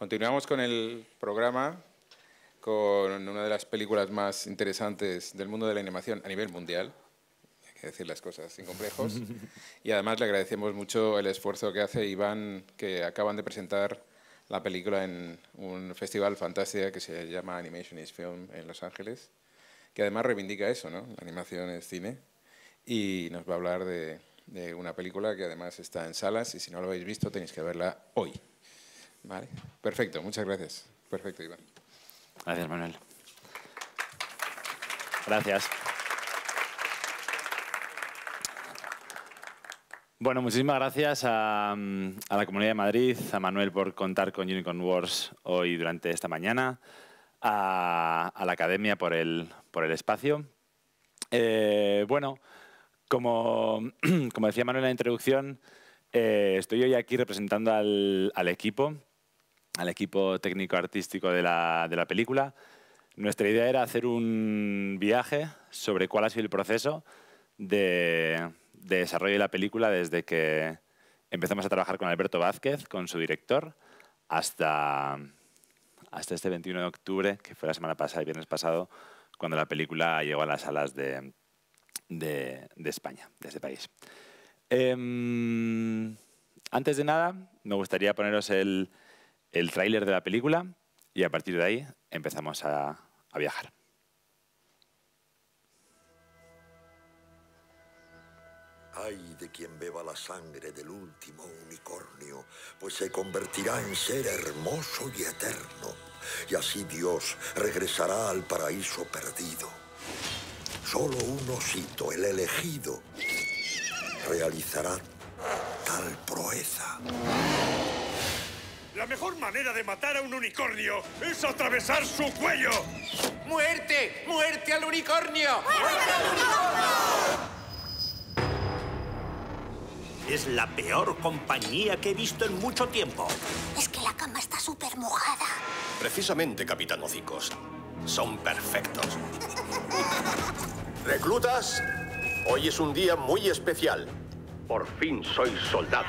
Continuamos con el programa con una de las películas más interesantes del mundo de la animación a nivel mundial. Hay que decir las cosas sin complejos. Y además le agradecemos mucho el esfuerzo que hace Iván, que acaban de presentar la película en un festival fantástico que se llama Animation is Film en Los Ángeles, que además reivindica eso, ¿no? La animación es cine. Y nos va a hablar de, de una película que además está en salas y si no lo habéis visto tenéis que verla hoy. Vale, perfecto, muchas gracias. Perfecto, Iván. Gracias, Manuel. Gracias. Bueno, muchísimas gracias mm, a, la Comunidad de Madrid, a Manuel por contar con Unicorn Wars hoy durante esta mañana, a, la Academia por el, por el espacio. Eh, bueno, como, decía Manuel en la introducción, eh, estoy hoy aquí representando al, al equipo al equipo técnico artístico de la, de la película. Nuestra idea era hacer un viaje sobre cuál ha sido el proceso de, desarrollo de la película desde que empezamos a trabajar con Alberto Vázquez, con su director, hasta, hasta este 21 de octubre, que fue la semana pasada, el viernes pasado, cuando la película llegó a las salas de, de, España, de este país. Em, antes de nada, me gustaría poneros el, el tráiler de la película y a partir de ahí empezamos a, viajar. Ay de quien beba la sangre del último unicornio, pues se convertirá en ser hermoso y eterno. Y así Dios regresará al paraíso perdido. Solo un osito, el elegido, realizará tal proeza. La mejor manera de matar a un unicornio es atravesar su cuello. ¡Muerte! ¡Muerte al unicornio! ¡Muerte al unicornio! Es la peor compañía que he visto en mucho tiempo. Es que la cama está súper mojada. Precisamente, Capitán Hocicos. Son perfectos. ¿Reclutas? Hoy es un día muy especial. Por fin soy soldado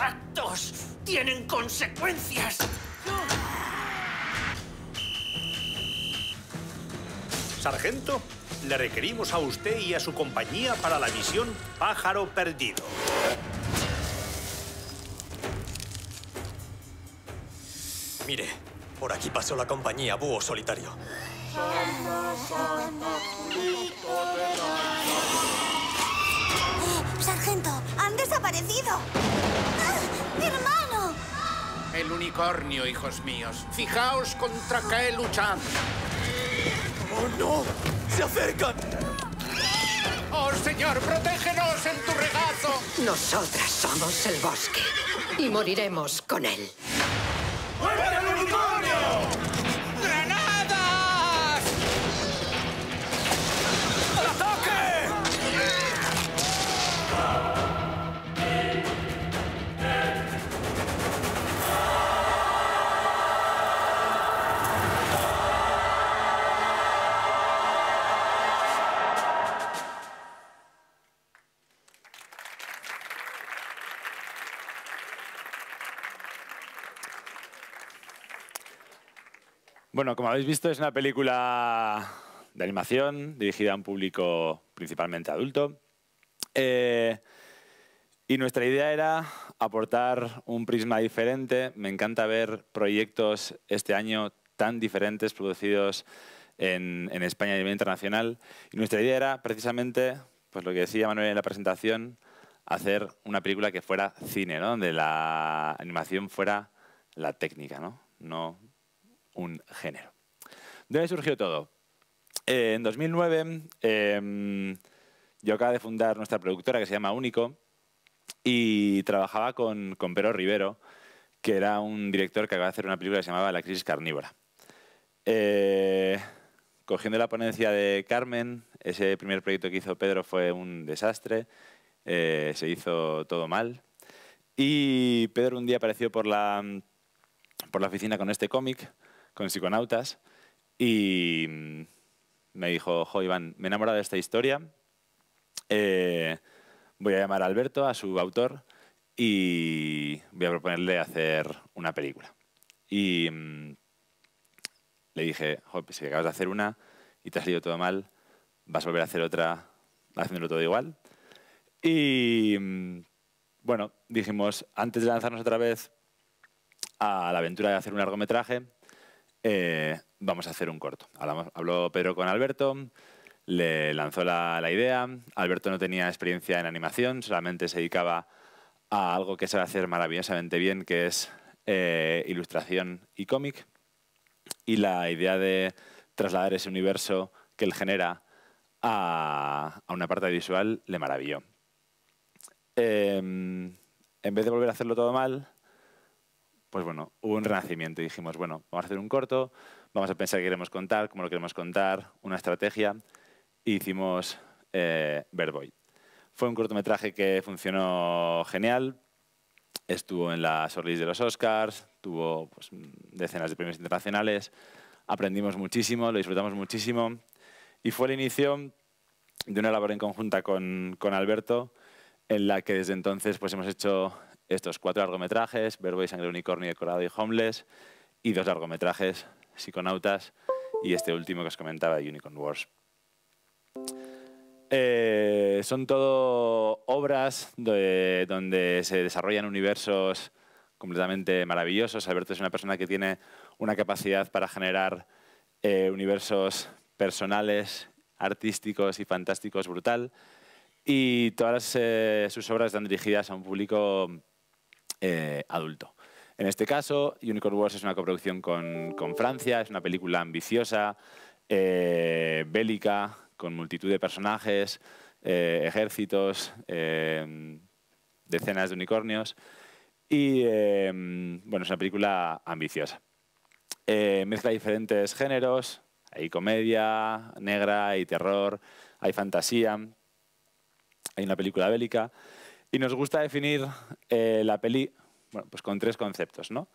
actos tienen consecuencias. Sargento, le requerimos a usted y a su compañía para la misión Pájaro Perdido. Mire, por aquí pasó la compañía Búho Solitario. Sargento, han desaparecido. ¡Ah! ¡Hermano! El unicornio, hijos míos. Fijaos contra qué luchan. ¡Oh, no! ¡Se acercan! ¡Oh, señor, protégenos en tu regazo! Nosotras somos el bosque y moriremos con él. Bueno, como habéis visto, es una película de animación dirigida a un público principalmente adulto. Eh, y nuestra idea era aportar un prisma diferente. Me encanta ver proyectos este año tan diferentes producidos en, España y a nivel internacional. Y nuestra idea era precisamente, pues lo que decía Manuel en la presentación, hacer una película que fuera cine, ¿no? donde la animación fuera la técnica, no, no un género. ¿De dónde surgió todo? Eh, en 2009 em, yo acababa de fundar nuestra productora que se llama Único y trabajaba con, Pedro Rivero, que era un director que acaba de hacer una película que se llamaba La crisis carnívora. Eh, cogiendo la ponencia de Carmen, ese primer proyecto que hizo Pedro fue un desastre, eh, se hizo todo mal. Y Pedro un día apareció por la oficina con este cómic con psiconautas y mm, me dijo, jo, Iván, me he enamorado de esta historia, eh, voy a llamar a Alberto, a su autor, y voy a proponerle hacer una película. Y mm, le dije, jo, pues si acabas de hacer una y te ha salido todo mal, vas a volver a hacer otra haciéndolo todo igual. Y mm, bueno, dijimos, antes de lanzarnos otra vez a la aventura de hacer un largometraje, eh, vamos a hacer un corto. Habló Pedro con Alberto, le lanzó la, idea. Alberto no tenía experiencia en animación, solamente se dedicaba a algo que sabe hacer maravillosamente bien, que es eh, ilustración y cómic. Y la idea de trasladar ese universo que él genera a, una parte visual le maravilló. Em, en vez de volver a hacerlo todo mal, pues bueno, hubo un renacimiento y dijimos, bueno, vamos a hacer un corto, vamos a pensar qué queremos contar, cómo lo queremos contar, una estrategia, e hicimos eh, Verboy. Fue un cortometraje que funcionó genial, estuvo en la shortlist de los Oscars, tuvo pues, decenas de premios internacionales, aprendimos muchísimo, lo disfrutamos muchísimo, y fue el inicio de una labor en conjunta con, con Alberto, en la que desde entonces pues, hemos hecho estos cuatro largometrajes, Verbo y Sangre Unicornio, Decorado y Homeless, y dos largometrajes, Psiconautas y este último que os comentaba, Unicorn Wars. Eh, son todo obras de, donde se desarrollan universos completamente maravillosos. Alberto es una persona que tiene una capacidad para generar eh, universos personales, artísticos y fantásticos brutal. Y todas eh, sus obras están dirigidas a un público eh, adulto. En este caso, Unicorn Wars es una coproducción con, Francia, es una película ambiciosa, eh, bélica, con multitud de personajes, eh, ejércitos, decenas de unicornios. Y bueno, es una película ambiciosa. mezcla diferentes géneros, hay comedia negra, hay terror, hay fantasía, hay una película bélica. Y nos gusta definir eh, la peli bueno, pues con tres conceptos, ¿no?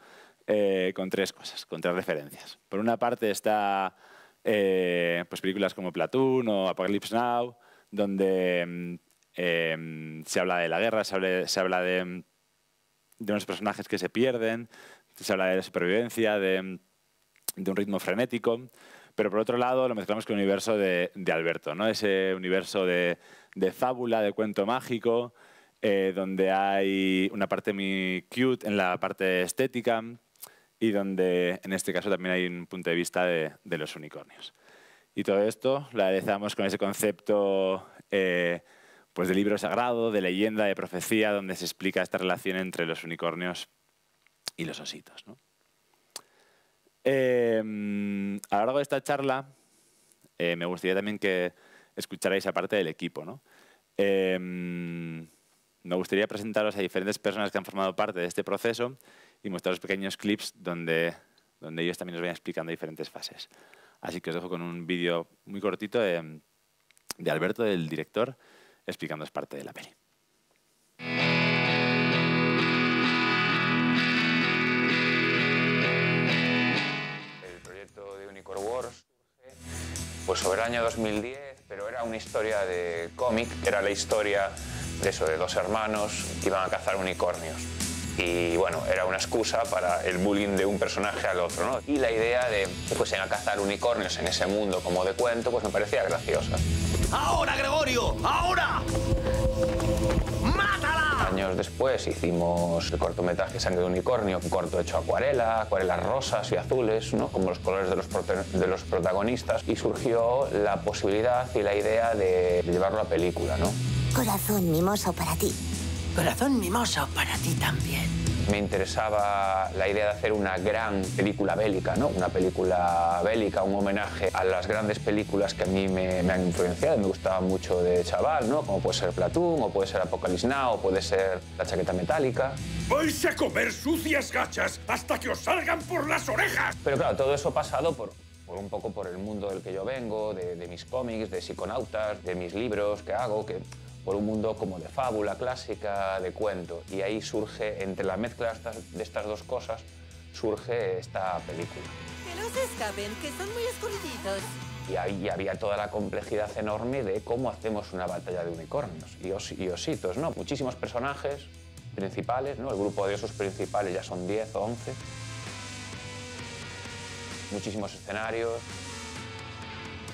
Eh, con tres cosas, con tres referencias. Por una parte está eh, pues películas como Platoon o Apocalypse Now, donde mm, em, se habla de la guerra, se habla, se habla de, mm, de, unos personajes que se pierden, se habla de la supervivencia, de, mm, de un ritmo frenético. Pero por otro lado lo mezclamos con el universo de, de Alberto, ¿no? ese universo de, de fábula, de cuento mágico, eh, donde hay una parte muy cute en la parte estética y donde en este caso también hay un punto de vista de, los unicornios. Y todo esto lo aderezamos con ese concepto eh, pues de libro sagrado, de leyenda, de profecía, donde se explica esta relación entre los unicornios y los ositos. Em, a lo largo de esta charla eh, me gustaría también que escucharais a parte del equipo. Em, me gustaría presentaros a diferentes personas que han formado parte de este proceso y mostraros pequeños clips donde, donde ellos también os vayan explicando diferentes fases. Así que os dejo con un vídeo muy cortito de, Alberto, del director, explicándoos parte de la peli. El proyecto de Unicorn Wars surge pues sobre el año 2010, pero era una historia de cómic, era la historia de eso, de dos hermanos que iban a cazar unicornios. Y bueno, era una excusa para el bullying de un personaje al otro, ¿no? Y la idea de, pues, en a cazar unicornios en ese mundo como de cuento, pues me parecía graciosa. ¡Ahora, Gregorio! ¡Ahora! años después hicimos el cortometraje Sangre de Unicornio, un corto hecho acuarela, acuarelas rosas y azules, como los colores de los, de los protagonistas, y surgió la posibilidad y la idea de llevarlo a película. ¿no? Corazón mimoso para ti. Corazón mimoso para ti también me interesaba la idea de hacer una gran película bélica, ¿no? una película bélica, un homenaje a las grandes películas que a mí me, han influenciado, me gustaba mucho de chaval, ¿no? como puede ser Platoon, o puede ser Apocalipsis, Now, o puede ser La Chaqueta Metálica. ¡Vais a comer sucias gachas hasta que os salgan por las orejas! Pero claro, todo eso ha pasado por, un poco por el mundo del que yo vengo, de, de mis cómics, de psiconautas, de mis libros que hago, que por un mundo como de fábula clásica, de cuento. Y ahí surge, entre la mezcla de estas dos cosas, surge esta película. Que no escapen, que son muy Y, ahí había toda la complejidad enorme de cómo hacemos una batalla de unicornios y, ositos, ¿no? Muchísimos personajes principales, ¿no? El grupo de osos principales ya son 10 o 11. Muchísimos escenarios,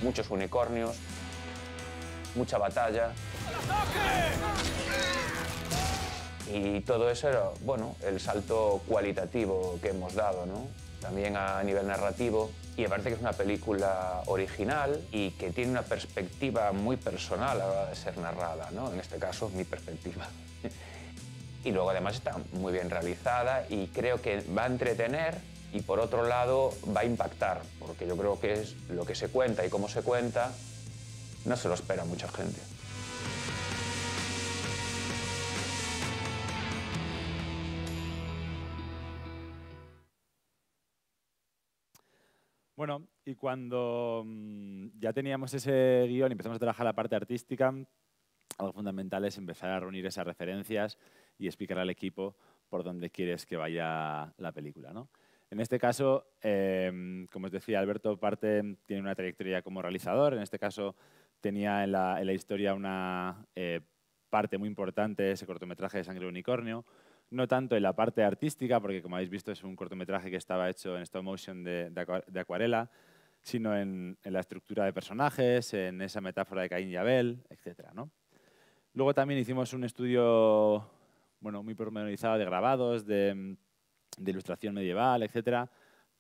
muchos unicornios, mucha batalla. Y todo eso era, bueno, el salto cualitativo que hemos dado, ¿no? También a nivel narrativo. Y aparte parece que es una película original y que tiene una perspectiva muy personal a la hora de ser narrada, ¿no? En este caso, mi perspectiva. y luego además está muy bien realizada y creo que va a entretener y por otro lado va a impactar, porque yo creo que es lo que se cuenta y cómo se cuenta no se lo espera mucha gente. Bueno, y cuando mm, ya teníamos ese guión y empezamos a trabajar la parte artística, algo fundamental es empezar a reunir esas referencias y explicar al equipo por dónde quieres que vaya la película. ¿no? En este caso, eh, como os decía, Alberto parte tiene una trayectoria como realizador. En este caso, tenía en la, historia una eh, parte muy importante, ese cortometraje de Sangre Unicornio, no tanto en la parte artística, porque como habéis visto es un cortometraje que estaba hecho en stop motion de, acuarela, sino en, la estructura de personajes, en esa metáfora de Caín y Abel, etc. Luego también hicimos un estudio muy promenorizado de grabados, de, de ilustración medieval, etcétera,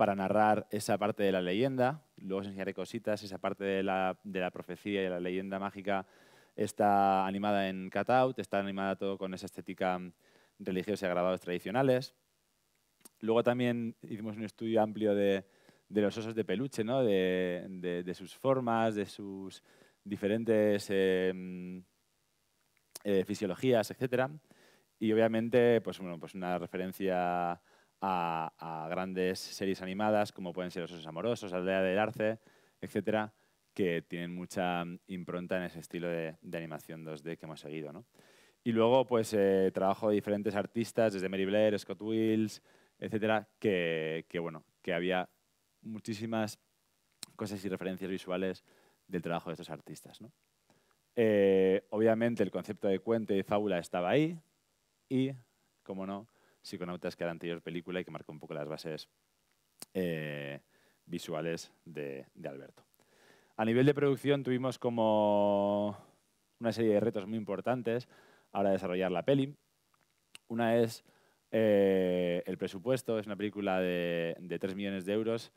para narrar esa parte de la leyenda. Luego os enseñaré cositas, esa parte de la, profecía y la leyenda mágica está animada en cutout, está animada todo con esa estética religiosa y grabados tradicionales. Luego también hicimos un estudio amplio de, los osos de peluche, de, sus formas, de sus diferentes em, eh, fisiologías, etc. Y obviamente, pues, bueno, pues una referencia a, grandes series animadas como pueden ser Los Osos Amorosos, Aldea del Arce, etcétera, que tienen mucha mm, impronta en ese estilo de, animación 2D que hemos seguido. Y luego, pues, eh, trabajo de diferentes artistas, desde Mary Blair, Scott Wills, etcétera, que, bueno, que había muchísimas cosas y referencias visuales del trabajo de estos artistas. ¿no? Eh, obviamente, el concepto de cuento y fábula estaba ahí y, como no, Psiconautas, que era la anterior película y que marcó un poco las bases eh, visuales de, Alberto. A nivel de producción tuvimos como una serie de retos muy importantes a de desarrollar la peli. Una es eh, el presupuesto, es una película de, de 3 millones de euros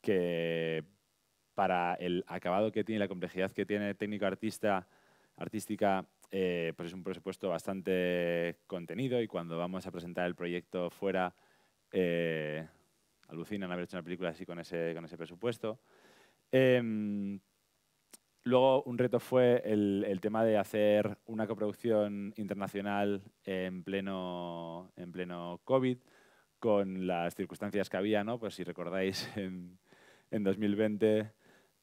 que para el acabado que tiene la complejidad que tiene técnico-artista artística eh, pues es un presupuesto bastante contenido y cuando vamos a presentar el proyecto fuera, eh, alucinan haber hecho una película así con ese, presupuesto. Em, luego un reto fue el, tema de hacer una coproducción internacional en pleno, en pleno COVID, con las circunstancias que había, Pues si recordáis, en, 2020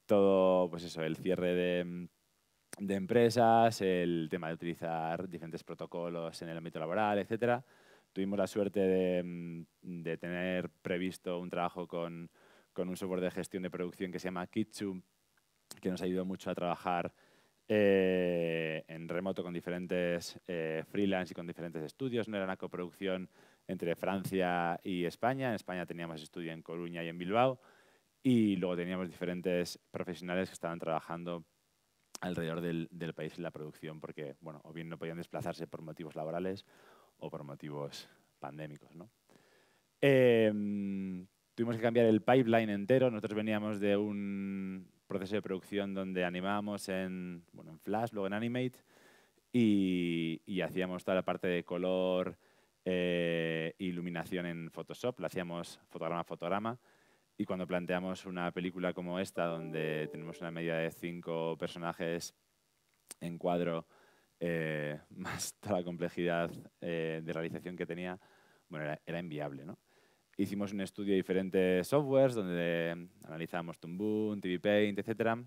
todo, pues eso, el cierre de de empresas, el tema de utilizar diferentes protocolos en el ámbito laboral, etcétera. Tuvimos la suerte de, mm, tener previsto un trabajo con, un software de gestión de producción que se llama Kitsu, que nos ayudó mucho a trabajar eh, en remoto con diferentes eh, freelance y con diferentes estudios. No era una coproducción entre Francia y España. En España teníamos estudio en Coruña y en Bilbao. Y luego teníamos diferentes profesionales que estaban trabajando alrededor del, país en la producción porque, bueno, o bien no podían desplazarse por motivos laborales o por motivos pandémicos, ¿no? Em, tuvimos que cambiar el pipeline entero. Nosotros veníamos de un proceso de producción donde animábamos en, bueno, en Flash, luego en Animate, y, hacíamos toda la parte de color, eh, iluminación en Photoshop, Lo hacíamos fotograma a fotograma. Y cuando planteamos una película como esta, donde tenemos una media de cinco personajes en cuadro, eh, más toda la complejidad eh, de realización que tenía, bueno, era, inviable, ¿no? Hicimos un estudio de diferentes softwares donde analizamos Toon TV Paint, etc.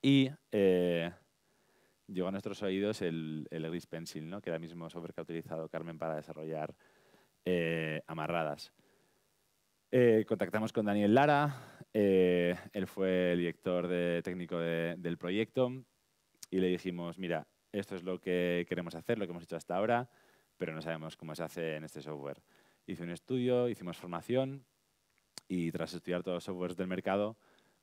Y eh, llegó a nuestros oídos el, el Gris Pencil, ¿no? que era el mismo software que ha utilizado Carmen para desarrollar amarradas. Eh, contactamos con Daniel Lara, eh, él fue el director técnico del proyecto y le dijimos, mira, esto es lo que queremos hacer, lo que hemos hecho hasta ahora, pero no sabemos cómo se hace en este software. Hice un estudio, hicimos formación y tras estudiar todos los softwares del mercado,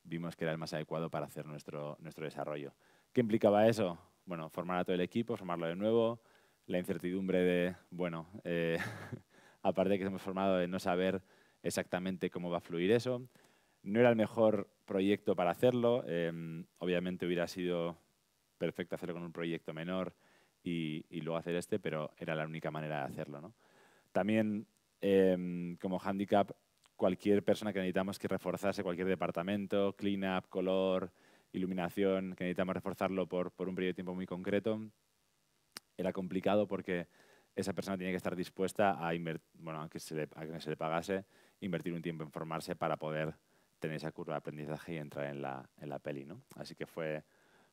vimos que era el más adecuado para hacer nuestro, nuestro desarrollo. ¿Qué implicaba eso? Bueno, formar a todo el equipo, formarlo de nuevo, la incertidumbre de, bueno, eh, aparte de que hemos formado de no saber exactamente cómo va a fluir eso. No era el mejor proyecto para hacerlo. Em, obviamente hubiera sido perfecto hacerlo con un proyecto menor y, luego hacer este, pero era la única manera de hacerlo. ¿no? También, em, como handicap, cualquier persona que necesitamos que reforzase cualquier departamento, cleanup, color, iluminación, que necesitamos reforzarlo por, por un periodo de tiempo muy concreto, era complicado porque esa persona tenía que estar dispuesta a, bueno, aunque a que se le pagase invertir un tiempo en formarse para poder tener esa curva de aprendizaje y entrar en la, en la peli. ¿no? Así que fue,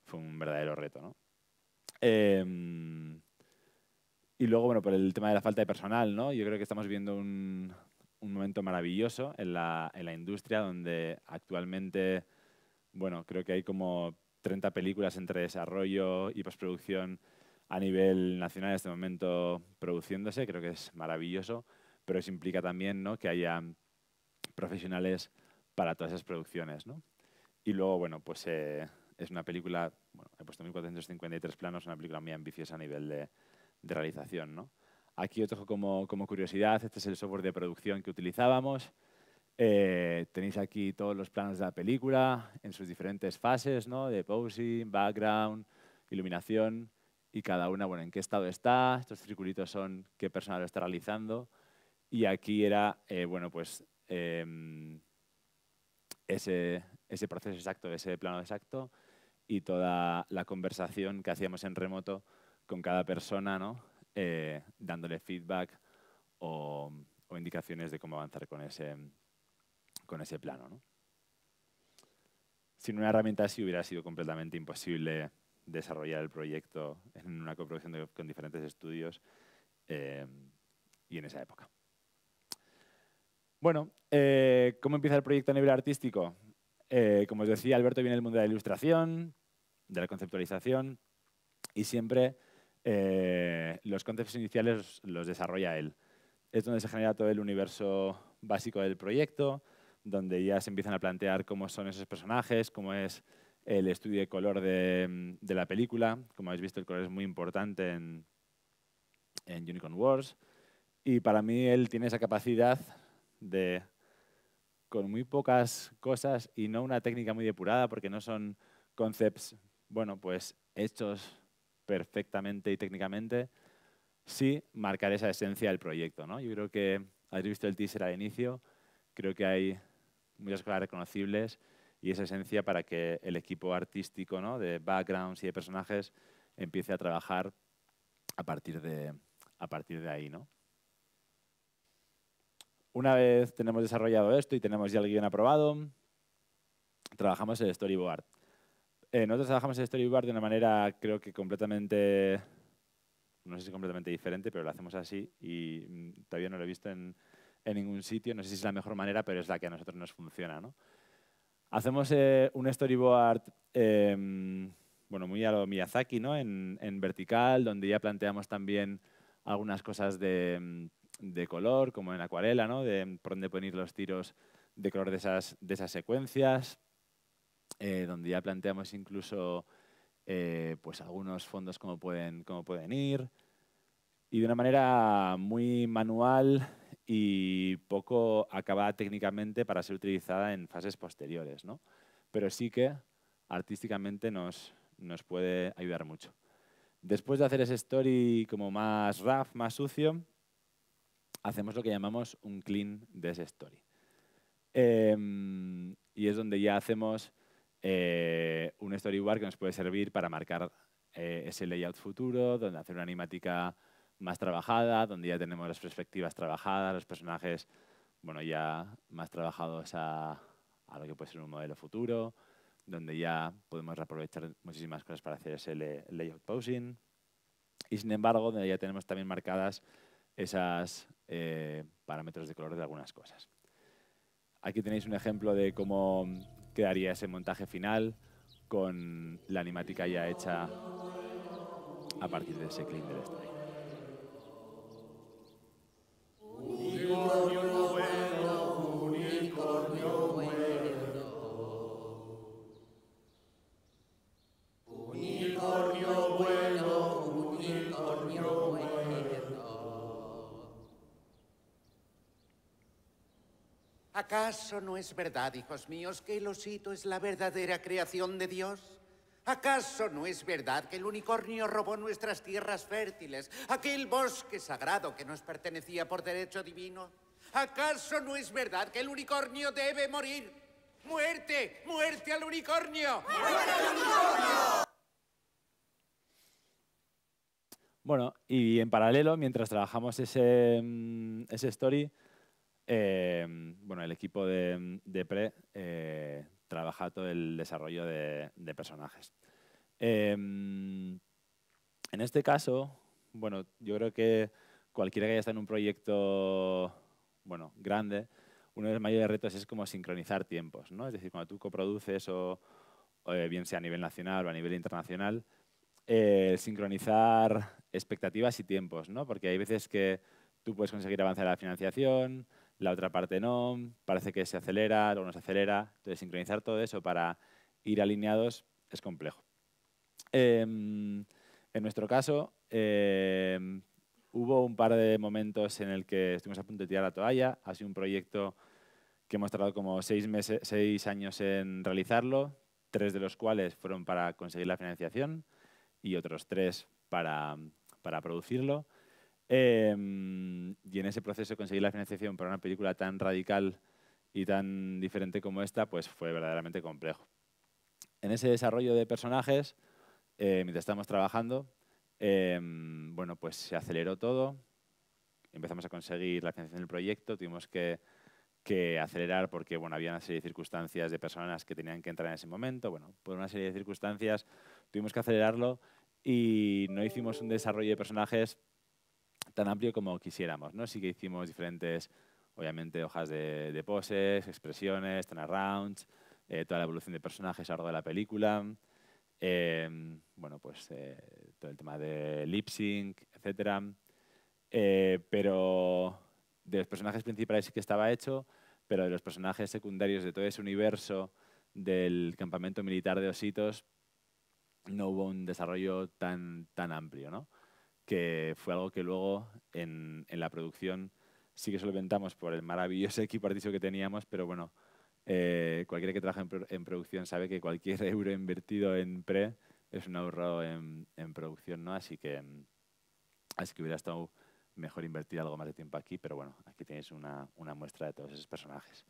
fue un verdadero reto. ¿no? Em, y luego, bueno, por el tema de la falta de personal, ¿no? yo creo que estamos viendo un, momento maravilloso en la, en la, industria donde actualmente, bueno, creo que hay como 30 películas entre desarrollo y postproducción a nivel nacional en este momento produciéndose, creo que es maravilloso pero eso implica también que haya profesionales para todas esas producciones. ¿no? Y luego, bueno, pues eh, es una película, bueno, he puesto 1453 planos, una película muy ambiciosa a nivel de, realización. ¿no? Aquí os como, como curiosidad, este es el software de producción que utilizábamos. Eh, tenéis aquí todos los planos de la película en sus diferentes fases, ¿no? de posing, background, iluminación y cada una, bueno, en qué estado está. Estos circulitos son qué persona lo está realizando. Y aquí era, eh, bueno, pues em, ese, proceso exacto, ese plano exacto y toda la conversación que hacíamos en remoto con cada persona, eh, dándole feedback o, indicaciones de cómo avanzar con ese, con ese plano. Sin una herramienta así hubiera sido completamente imposible desarrollar el proyecto en una coproducción con diferentes estudios eh, y en esa época. Bueno, eh, ¿cómo empieza el proyecto a nivel artístico? Eh, como os decía, Alberto viene del mundo de la ilustración, de la conceptualización, y siempre eh, los conceptos iniciales los desarrolla él. Es donde se genera todo el universo básico del proyecto, donde ya se empiezan a plantear cómo son esos personajes, cómo es el estudio de color de, la película. Como habéis visto, el color es muy importante en, en Unicorn Wars. Y para mí él tiene esa capacidad de con muy pocas cosas y no una técnica muy depurada porque no son concepts, bueno, pues hechos perfectamente y técnicamente, sí marcar esa esencia del proyecto. ¿no? Yo creo que habéis visto el teaser al inicio, creo que hay muchas cosas reconocibles y esa esencia para que el equipo artístico ¿no? de backgrounds y de personajes empiece a trabajar a partir de, a partir de ahí. ¿no? Una vez tenemos desarrollado esto y tenemos ya el guión aprobado, trabajamos el storyboard. Eh, nosotros trabajamos el storyboard de una manera, creo que completamente, no sé si completamente diferente, pero lo hacemos así y mm, todavía no lo he visto en, ningún sitio. No sé si es la mejor manera, pero es la que a nosotros nos funciona. ¿no? Hacemos eh, un storyboard em, bueno, muy a lo Miyazaki, ¿no? En, en, vertical, donde ya planteamos también algunas cosas de, mm, de color, como en acuarela, ¿no? de por dónde poner los tiros de color de esas, de esas secuencias, eh, donde ya planteamos incluso eh, pues algunos fondos cómo pueden, pueden ir, y de una manera muy manual y poco acabada técnicamente para ser utilizada en fases posteriores. ¿no? Pero sí que artísticamente nos, nos puede ayudar mucho. Después de hacer ese story como más rough, más sucio, hacemos lo que llamamos un clean de story. Em, y es donde ya hacemos eh, un storyboard que nos puede servir para marcar eh, ese layout futuro, donde hacer una animática más trabajada, donde ya tenemos las perspectivas trabajadas, los personajes bueno, ya más trabajados a, a lo que puede ser un modelo futuro, donde ya podemos aprovechar muchísimas cosas para hacer ese layout posing. Y sin embargo, donde ya tenemos también marcadas esas eh, parámetros de color de algunas cosas. Aquí tenéis un ejemplo de cómo quedaría ese montaje final con la animática ya hecha a partir de ese clean del estrella. ¿Acaso no es verdad, hijos míos, que el osito es la verdadera creación de Dios? ¿Acaso no es verdad que el unicornio robó nuestras tierras fértiles, aquel bosque sagrado que nos pertenecía por derecho divino? ¿Acaso no es verdad que el unicornio debe morir? ¡Muerte! ¡Muerte al unicornio! ¡Muerte al unicornio! Bueno, y en paralelo, mientras trabajamos ese, mm, ese story, Em, bueno, el equipo de, Pre eh, trabaja todo el desarrollo de, personajes. Em, en este caso, bueno, yo creo que cualquiera que haya estado en un proyecto bueno, grande, uno de los mayores retos es como sincronizar tiempos, ¿no? Es decir, cuando tú coproduces o, eh, bien sea a nivel nacional o a nivel internacional, eh, sincronizar expectativas y tiempos, ¿no? Porque hay veces que tú puedes conseguir avanzar la financiación, la otra parte no, parece que se acelera, luego no se acelera. Entonces, sincronizar todo eso para ir alineados es complejo. Em, en nuestro caso, em, hubo un par de momentos en el que estuvimos a punto de tirar la toalla. Ha sido un proyecto que hemos tardado como seis, meses, años en realizarlo, tres de los cuales fueron para conseguir la financiación y otros tres para producirlo. Em, y en ese proceso conseguir la financiación para una película tan radical y tan diferente como esta, pues fue verdaderamente complejo. En ese desarrollo de personajes, eh, mientras estábamos trabajando, em, bueno, pues se aceleró todo, empezamos a conseguir la financiación del proyecto, tuvimos que, que, acelerar porque bueno, había una serie de circunstancias de personas que tenían que entrar en ese momento, bueno, por una serie de circunstancias tuvimos que acelerarlo y no hicimos un desarrollo de personajes tan amplio como quisiéramos. ¿no? Sí que hicimos diferentes, obviamente, hojas de, poses, expresiones, turnarounds, eh, toda la evolución de personajes a lo largo de la película, em, bueno, pues eh, todo el tema de lip sync, etc. Eh, pero de los personajes principales sí que estaba hecho, pero de los personajes secundarios de todo ese universo del campamento militar de ositos no hubo un desarrollo tan, tan amplio, ¿no? que fue algo que luego en, la producción sí que solventamos por el maravilloso equipo artístico que teníamos, pero bueno, eh, cualquiera que trabaja en, producción sabe que cualquier euro invertido en pre es un ahorro en, producción, ¿no? Así que, mm, así que hubiera estado mejor invertir algo más de tiempo aquí, pero bueno, aquí tenéis una, muestra de todos esos personajes.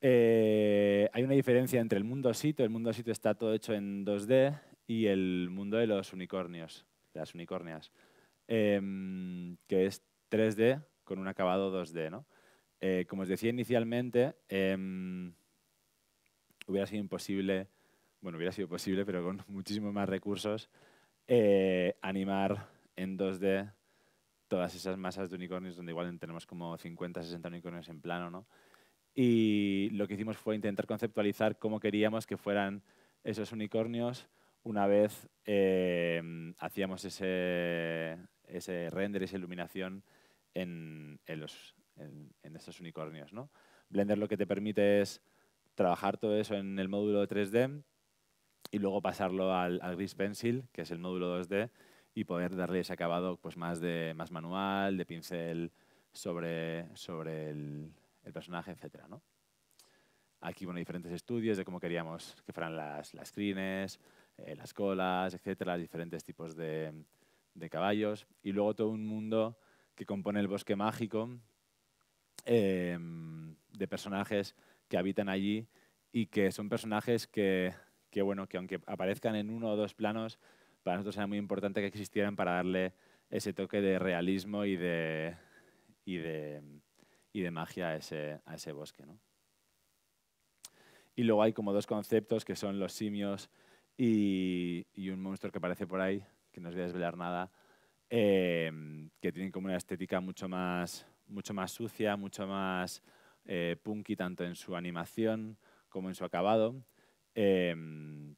Eh, hay una diferencia entre el mundo sito, el mundo sito está todo hecho en 2D, y el mundo de los unicornios de las unicornias, em, que es 3D con un acabado 2D. ¿no? Eh, como os decía inicialmente, em, hubiera sido imposible, bueno, hubiera sido posible, pero con muchísimos más recursos, eh, animar en 2D todas esas masas de unicornios, donde igual tenemos como 50, 60 unicornios en plano, ¿no? Y lo que hicimos fue intentar conceptualizar cómo queríamos que fueran esos unicornios, una vez eh, hacíamos ese, ese, render, esa iluminación en, en, estos unicornios. ¿no? Blender lo que te permite es trabajar todo eso en el módulo 3D y luego pasarlo al, Gris Pencil, que es el módulo 2D, y poder darle ese acabado pues, más, de, más manual, de pincel sobre, sobre el, personaje, etcétera. ¿no? Aquí, bueno, diferentes estudios de cómo queríamos que fueran las, crines, eh, las colas, etcétera, diferentes tipos de, caballos. Y luego todo un mundo que compone el bosque mágico em, de personajes que habitan allí y que son personajes que, bueno, que aunque aparezcan en uno o dos planos, para nosotros era muy importante que existieran para darle ese toque de realismo y de, y de, magia a ese, a ese bosque. ¿no? Y luego hay como dos conceptos que son los simios y, un monstruo que aparece por ahí, que no os voy a desvelar nada, em, que tienen como una estética mucho más, mucho más sucia, mucho más eh, punky, tanto en su animación como en su acabado, em,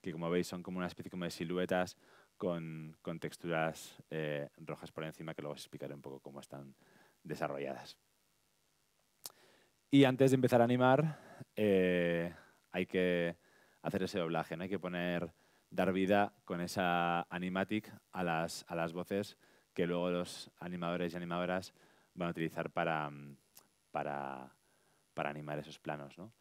que como veis son como una especie como de siluetas con, con texturas eh, rojas por encima, que luego os explicaré un poco cómo están desarrolladas. Y antes de empezar a animar, eh, hay que hacer ese doblaje, ¿no? hay que poner, dar vida con esa animatic a las, a las voces que luego los animadores y animadoras van a utilizar para, mm, para, para animar esos planos. ¿no?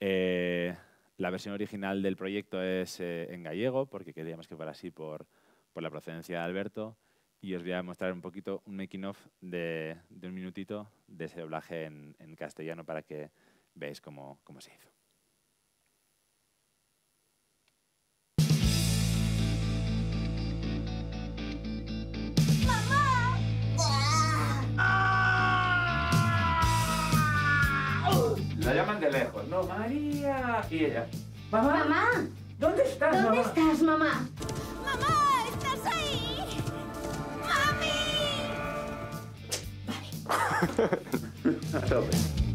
Eh, la versión original del proyecto es eh, en gallego, porque queríamos que fuera así por, por, la procedencia de Alberto, y os voy a mostrar un poquito un making of de, de un minutito de ese doblaje en, en castellano para que veis cómo, cómo se hizo. La llaman de lejos, ¿no? María. Y ella. Mamá. Mamá. ¿Dónde estás, mamá? ¿Dónde estás, mamá? Mamá, ¿estás ahí? ¡Mami! Vale.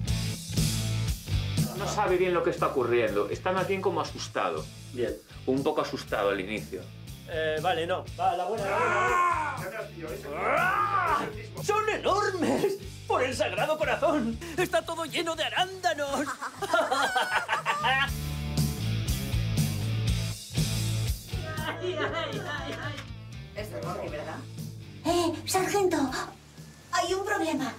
sabe bien lo que está ocurriendo, Están aquí como asustado. Bien. Un poco asustado al inicio. Eh, vale, no. Va, la buena, ¡Son enormes! ¡Por el sagrado corazón! ¡Está todo lleno de arándanos! ¿verdad? ¡Eh, sargento! Hay un problema.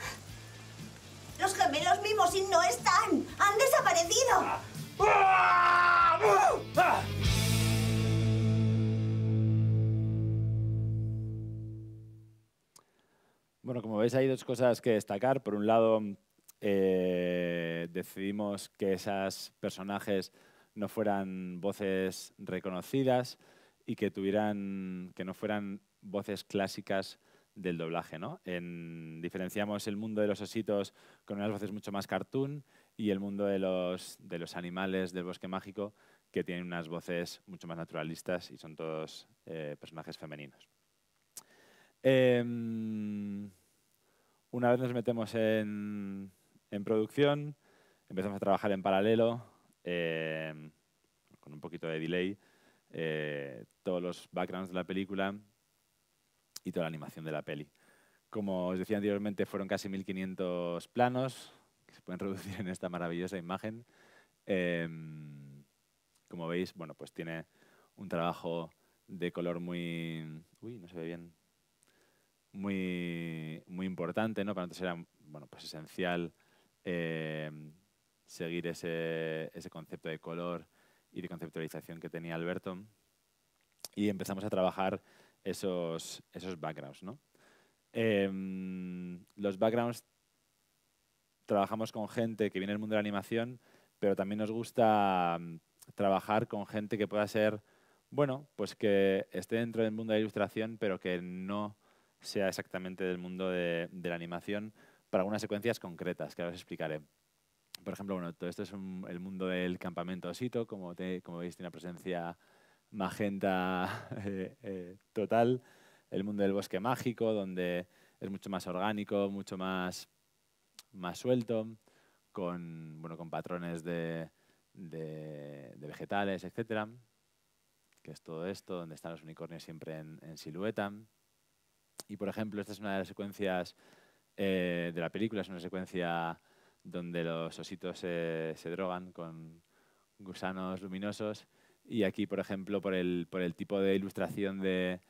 Los gemelos y no están. Han desaparecido. Bueno, como veis hay dos cosas que destacar. Por un lado, eh, decidimos que esos personajes no fueran voces reconocidas y que, tuvieran, que no fueran voces clásicas del doblaje. ¿no? diferenciamos el mundo de los ositos con unas voces mucho más cartoon y el mundo de los, animales del bosque mágico que tienen unas voces mucho más naturalistas y son todos eh, personajes femeninos. Em, una vez nos metemos en, producción, empezamos a trabajar en paralelo, em, con un poquito de delay, eh, todos los backgrounds de la película y toda la animación de la peli. Como os decía anteriormente, fueron casi 1.500 planos que se pueden reducir en esta maravillosa imagen. Em, como veis, bueno, pues tiene un trabajo de color muy... Uy, no se ve bien. Muy, muy importante, ¿no? Para nosotros era bueno, pues esencial em, seguir ese concepto de color y de conceptualización que tenía Alberto. Y empezamos a trabajar esos, esos backgrounds. ¿no? Em, los backgrounds trabajamos con gente que viene del mundo de la animación, pero también nos gusta mm, trabajar con gente que pueda ser, bueno, pues que esté dentro del mundo de la ilustración, pero que no sea exactamente del mundo de, la animación para algunas secuencias concretas que ahora os explicaré. Por ejemplo, bueno, todo esto es el mundo del campamento Osito, como, como veis tiene una presencia magenta eh, eh, total, el mundo del bosque mágico, donde es mucho más orgánico, mucho más, más suelto, con, bueno, con patrones de, de, vegetales, etcétera, Que es todo esto, donde están los unicornios siempre en, en silueta. Y, por ejemplo, esta es una de las secuencias eh, de la película, es una secuencia donde los ositos se drogan con gusanos luminosos y aquí, por ejemplo, por el, por el tipo de ilustración de,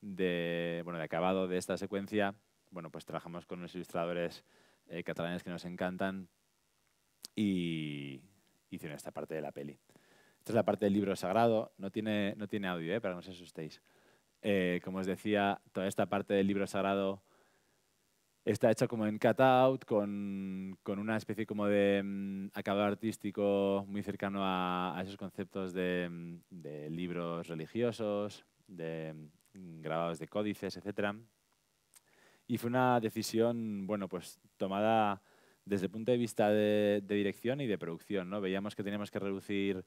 de, bueno, de acabado de esta secuencia, bueno, pues trabajamos con unos ilustradores eh, catalanes que nos encantan y hicieron esta parte de la peli. Esta es la parte del libro sagrado, no tiene, no tiene audio, eh, para que no os asustéis. Eh, como os decía, toda esta parte del libro sagrado está hecho como en cutout, con, con una especie como de mm, acabado artístico muy cercano a, a esos conceptos de, mm, libros religiosos, de mm, grabados de códices, etc. Y fue una decisión, bueno, pues tomada desde el punto de vista de, dirección y de producción, ¿no? Veíamos que teníamos que reducir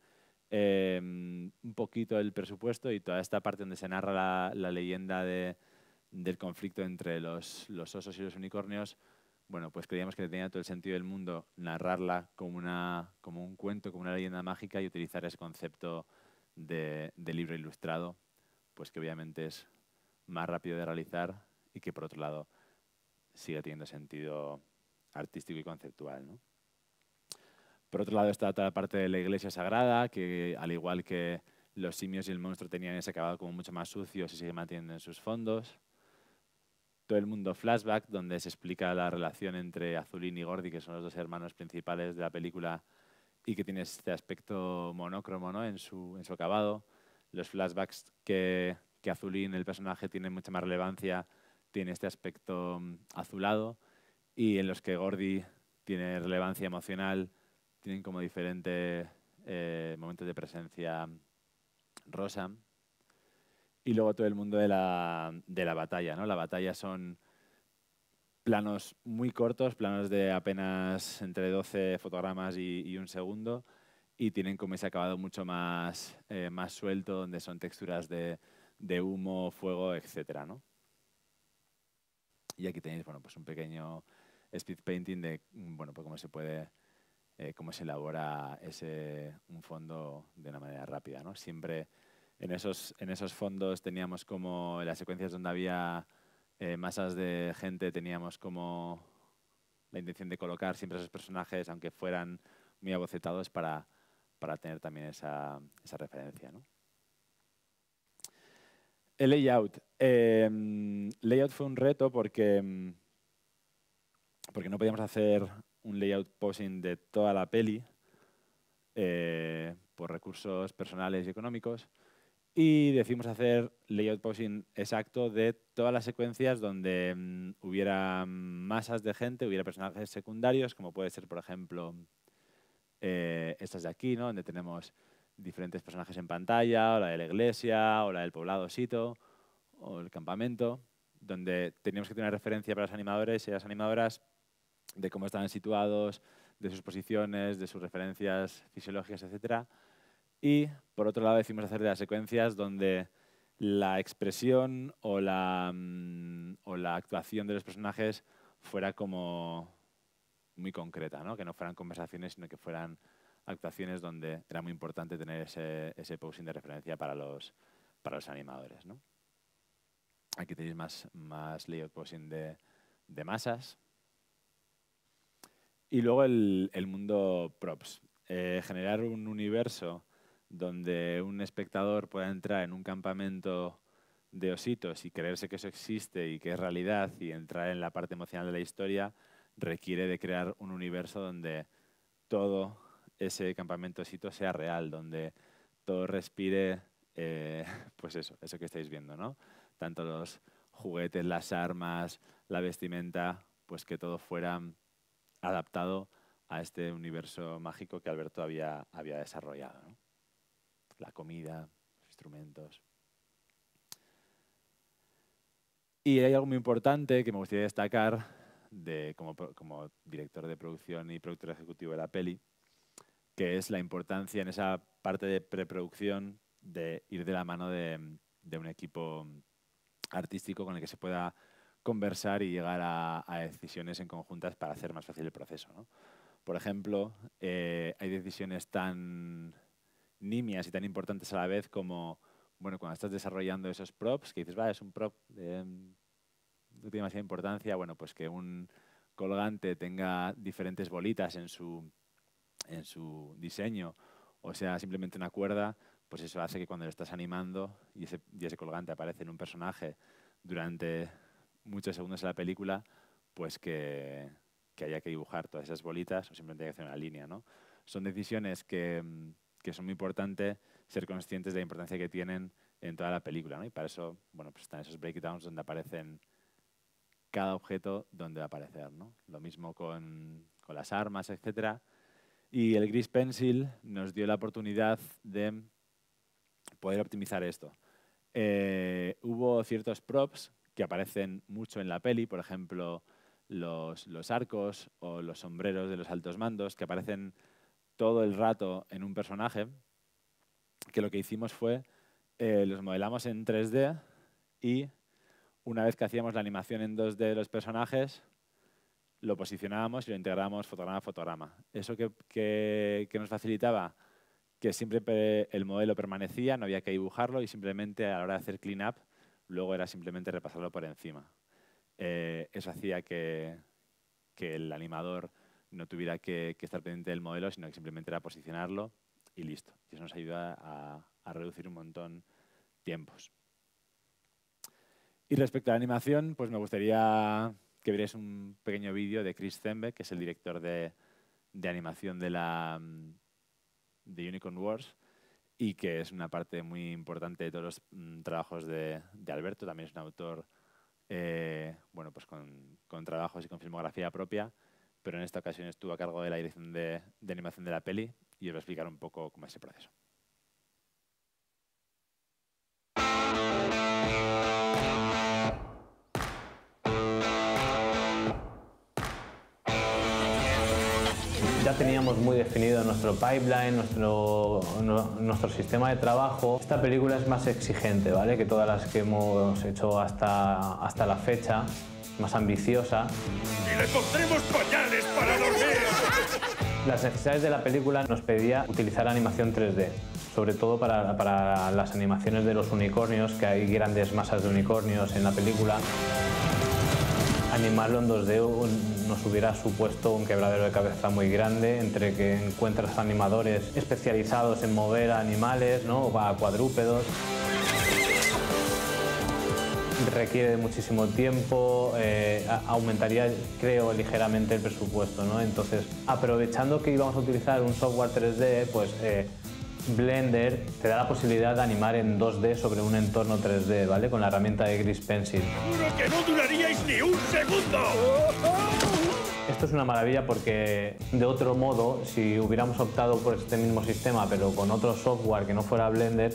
eh, un poquito el presupuesto y toda esta parte donde se narra la, la leyenda de, del conflicto entre los, osos y los unicornios, bueno, pues creíamos que tenía todo el sentido del mundo narrarla como, un cuento, como una leyenda mágica y utilizar ese concepto de, libro ilustrado, pues que obviamente es más rápido de realizar y que por otro lado sigue teniendo sentido artístico y conceptual. ¿no? Por otro lado está toda la parte de la iglesia sagrada, que al igual que los simios y el monstruo tenían ese acabado como mucho más sucio, se sigue en sus fondos todo el mundo flashback, donde se explica la relación entre Azulín y Gordy, que son los dos hermanos principales de la película y que tiene este aspecto monócromo en, su, en su acabado. Los flashbacks que, que Azulín, el personaje, tiene mucha más relevancia, tiene este aspecto mm, azulado, y en los que Gordy tiene relevancia emocional, tienen como diferentes eh, momentos de presencia mm, rosa. Y luego todo el mundo de la, de la batalla, ¿no? La batalla son planos muy cortos, planos de apenas entre 12 fotogramas y, un segundo, y tienen como ese acabado mucho más, eh, más suelto, donde son texturas de, humo, fuego, etcétera. ¿no? Y aquí tenéis bueno, pues un pequeño speed painting de bueno, pues cómo se puede, eh, cómo se elabora ese, un fondo de una manera rápida. ¿no? Siempre en esos, en esos fondos teníamos como, en las secuencias donde había eh, masas de gente, teníamos como la intención de colocar siempre esos personajes, aunque fueran muy abocetados, para, para tener también esa, esa referencia. ¿no? El layout. Eh, layout fue un reto porque, em, porque no podíamos hacer un layout posing de toda la peli eh, por recursos personales y económicos y decidimos hacer layout posing exacto de todas las secuencias donde mm, hubiera mm, masas de gente, hubiera personajes secundarios, como puede ser, por ejemplo, eh, estas de aquí, donde tenemos diferentes personajes en pantalla, o la de la iglesia, o la del poblado sito, o el campamento, donde teníamos que tener referencia para los animadores y las animadoras de cómo estaban situados, de sus posiciones, de sus referencias fisiológicas, etcétera y por otro lado decimos hacer de las secuencias donde la expresión o la, mm, o la actuación de los personajes fuera como muy concreta, ¿no? que no fueran conversaciones, sino que fueran actuaciones donde era muy importante tener ese, ese posing de referencia para los, animadores. Aquí tenéis más, más layout posing de, masas. Y luego el, mundo props. Eh, generar un universo donde un espectador pueda entrar en un campamento de ositos y creerse que eso existe y que es realidad y entrar en la parte emocional de la historia requiere de crear un universo donde todo ese campamento osito sea real, donde todo respire, eh, pues eso, eso que estáis viendo, ¿no? Tanto los juguetes, las armas, la vestimenta, pues que todo fuera adaptado a este universo mágico que Alberto había, había desarrollado la comida, los instrumentos. Y hay algo muy importante que me gustaría destacar como, director de producción y productor ejecutivo de la peli, que es la importancia en esa parte de preproducción de ir de la mano de, un equipo artístico con el que se pueda conversar y llegar a, decisiones en conjuntas para hacer más fácil el proceso. Por ejemplo, eh, hay decisiones tan nimias y tan importantes a la vez como, bueno, cuando estás desarrollando esos props, que dices, va, es un prop, de em, no tiene demasiada importancia, bueno, pues que un colgante tenga diferentes bolitas en su, en su diseño, o sea, simplemente una cuerda, pues eso hace que cuando lo estás animando y ese, ese colgante aparece en un personaje durante muchos segundos de la película, pues que, que haya que dibujar todas esas bolitas o simplemente hay que hacer una línea, ¿no? Son decisiones que em, que es muy importante ser conscientes de la importancia que tienen en toda la película. Y para eso bueno, pues están esos breakdowns donde aparecen cada objeto donde va a aparecer. ¿no? Lo mismo con, con las armas, etc. Y el Gris Pencil nos dio la oportunidad de poder optimizar esto. Eh, hubo ciertos props que aparecen mucho en la peli, por ejemplo, los, los, arcos o los sombreros de los altos mandos, que aparecen todo el rato en un personaje, que lo que hicimos fue, eh, los modelamos en 3D y una vez que hacíamos la animación en 2D de los personajes, lo posicionábamos y lo integrábamos fotograma a fotograma. Eso que, nos facilitaba que siempre el modelo permanecía, no había que dibujarlo y simplemente a la hora de hacer clean up, luego era simplemente repasarlo por encima. Eh, eso hacía que, que, el animador no tuviera que, estar pendiente del modelo, sino que simplemente era posicionarlo y listo. Y eso nos ayuda a, reducir un montón tiempos. Y respecto a la animación, pues me gustaría que vierais un pequeño vídeo de Chris Zembe, que es el director de, animación de, la, de Unicorn Wars y que es una parte muy importante de todos los mm, trabajos de, Alberto. También es un autor eh, bueno, pues con trabajos y con filmografía propia pero en esta ocasión estuvo a cargo de la dirección de, animación de la peli y os voy a explicar un poco cómo es ese proceso. ya teníamos muy definido nuestro pipeline, nuestro, nuestro sistema de trabajo. Esta película es más exigente ¿vale? que todas las que hemos hecho hasta, hasta la fecha más ambiciosa. Las necesidades de la película nos pedía utilizar animación 3D, sobre todo para, para las animaciones de los unicornios, que hay grandes masas de unicornios en la película. Animarlo en 2D nos hubiera supuesto un quebradero de cabeza muy grande entre que encuentras animadores especializados en mover animales ¿no? o a cuadrúpedos requiere muchísimo tiempo, eh, aumentaría, creo, ligeramente el presupuesto, ¿no? Entonces, aprovechando que íbamos a utilizar un software 3D, pues eh, Blender te da la posibilidad de animar en 2D sobre un entorno 3D, ¿vale? Con la herramienta de Gris Pencil. que no duraríais ni un segundo! Esto es una maravilla porque, de otro modo, si hubiéramos optado por este mismo sistema, pero con otro software que no fuera Blender,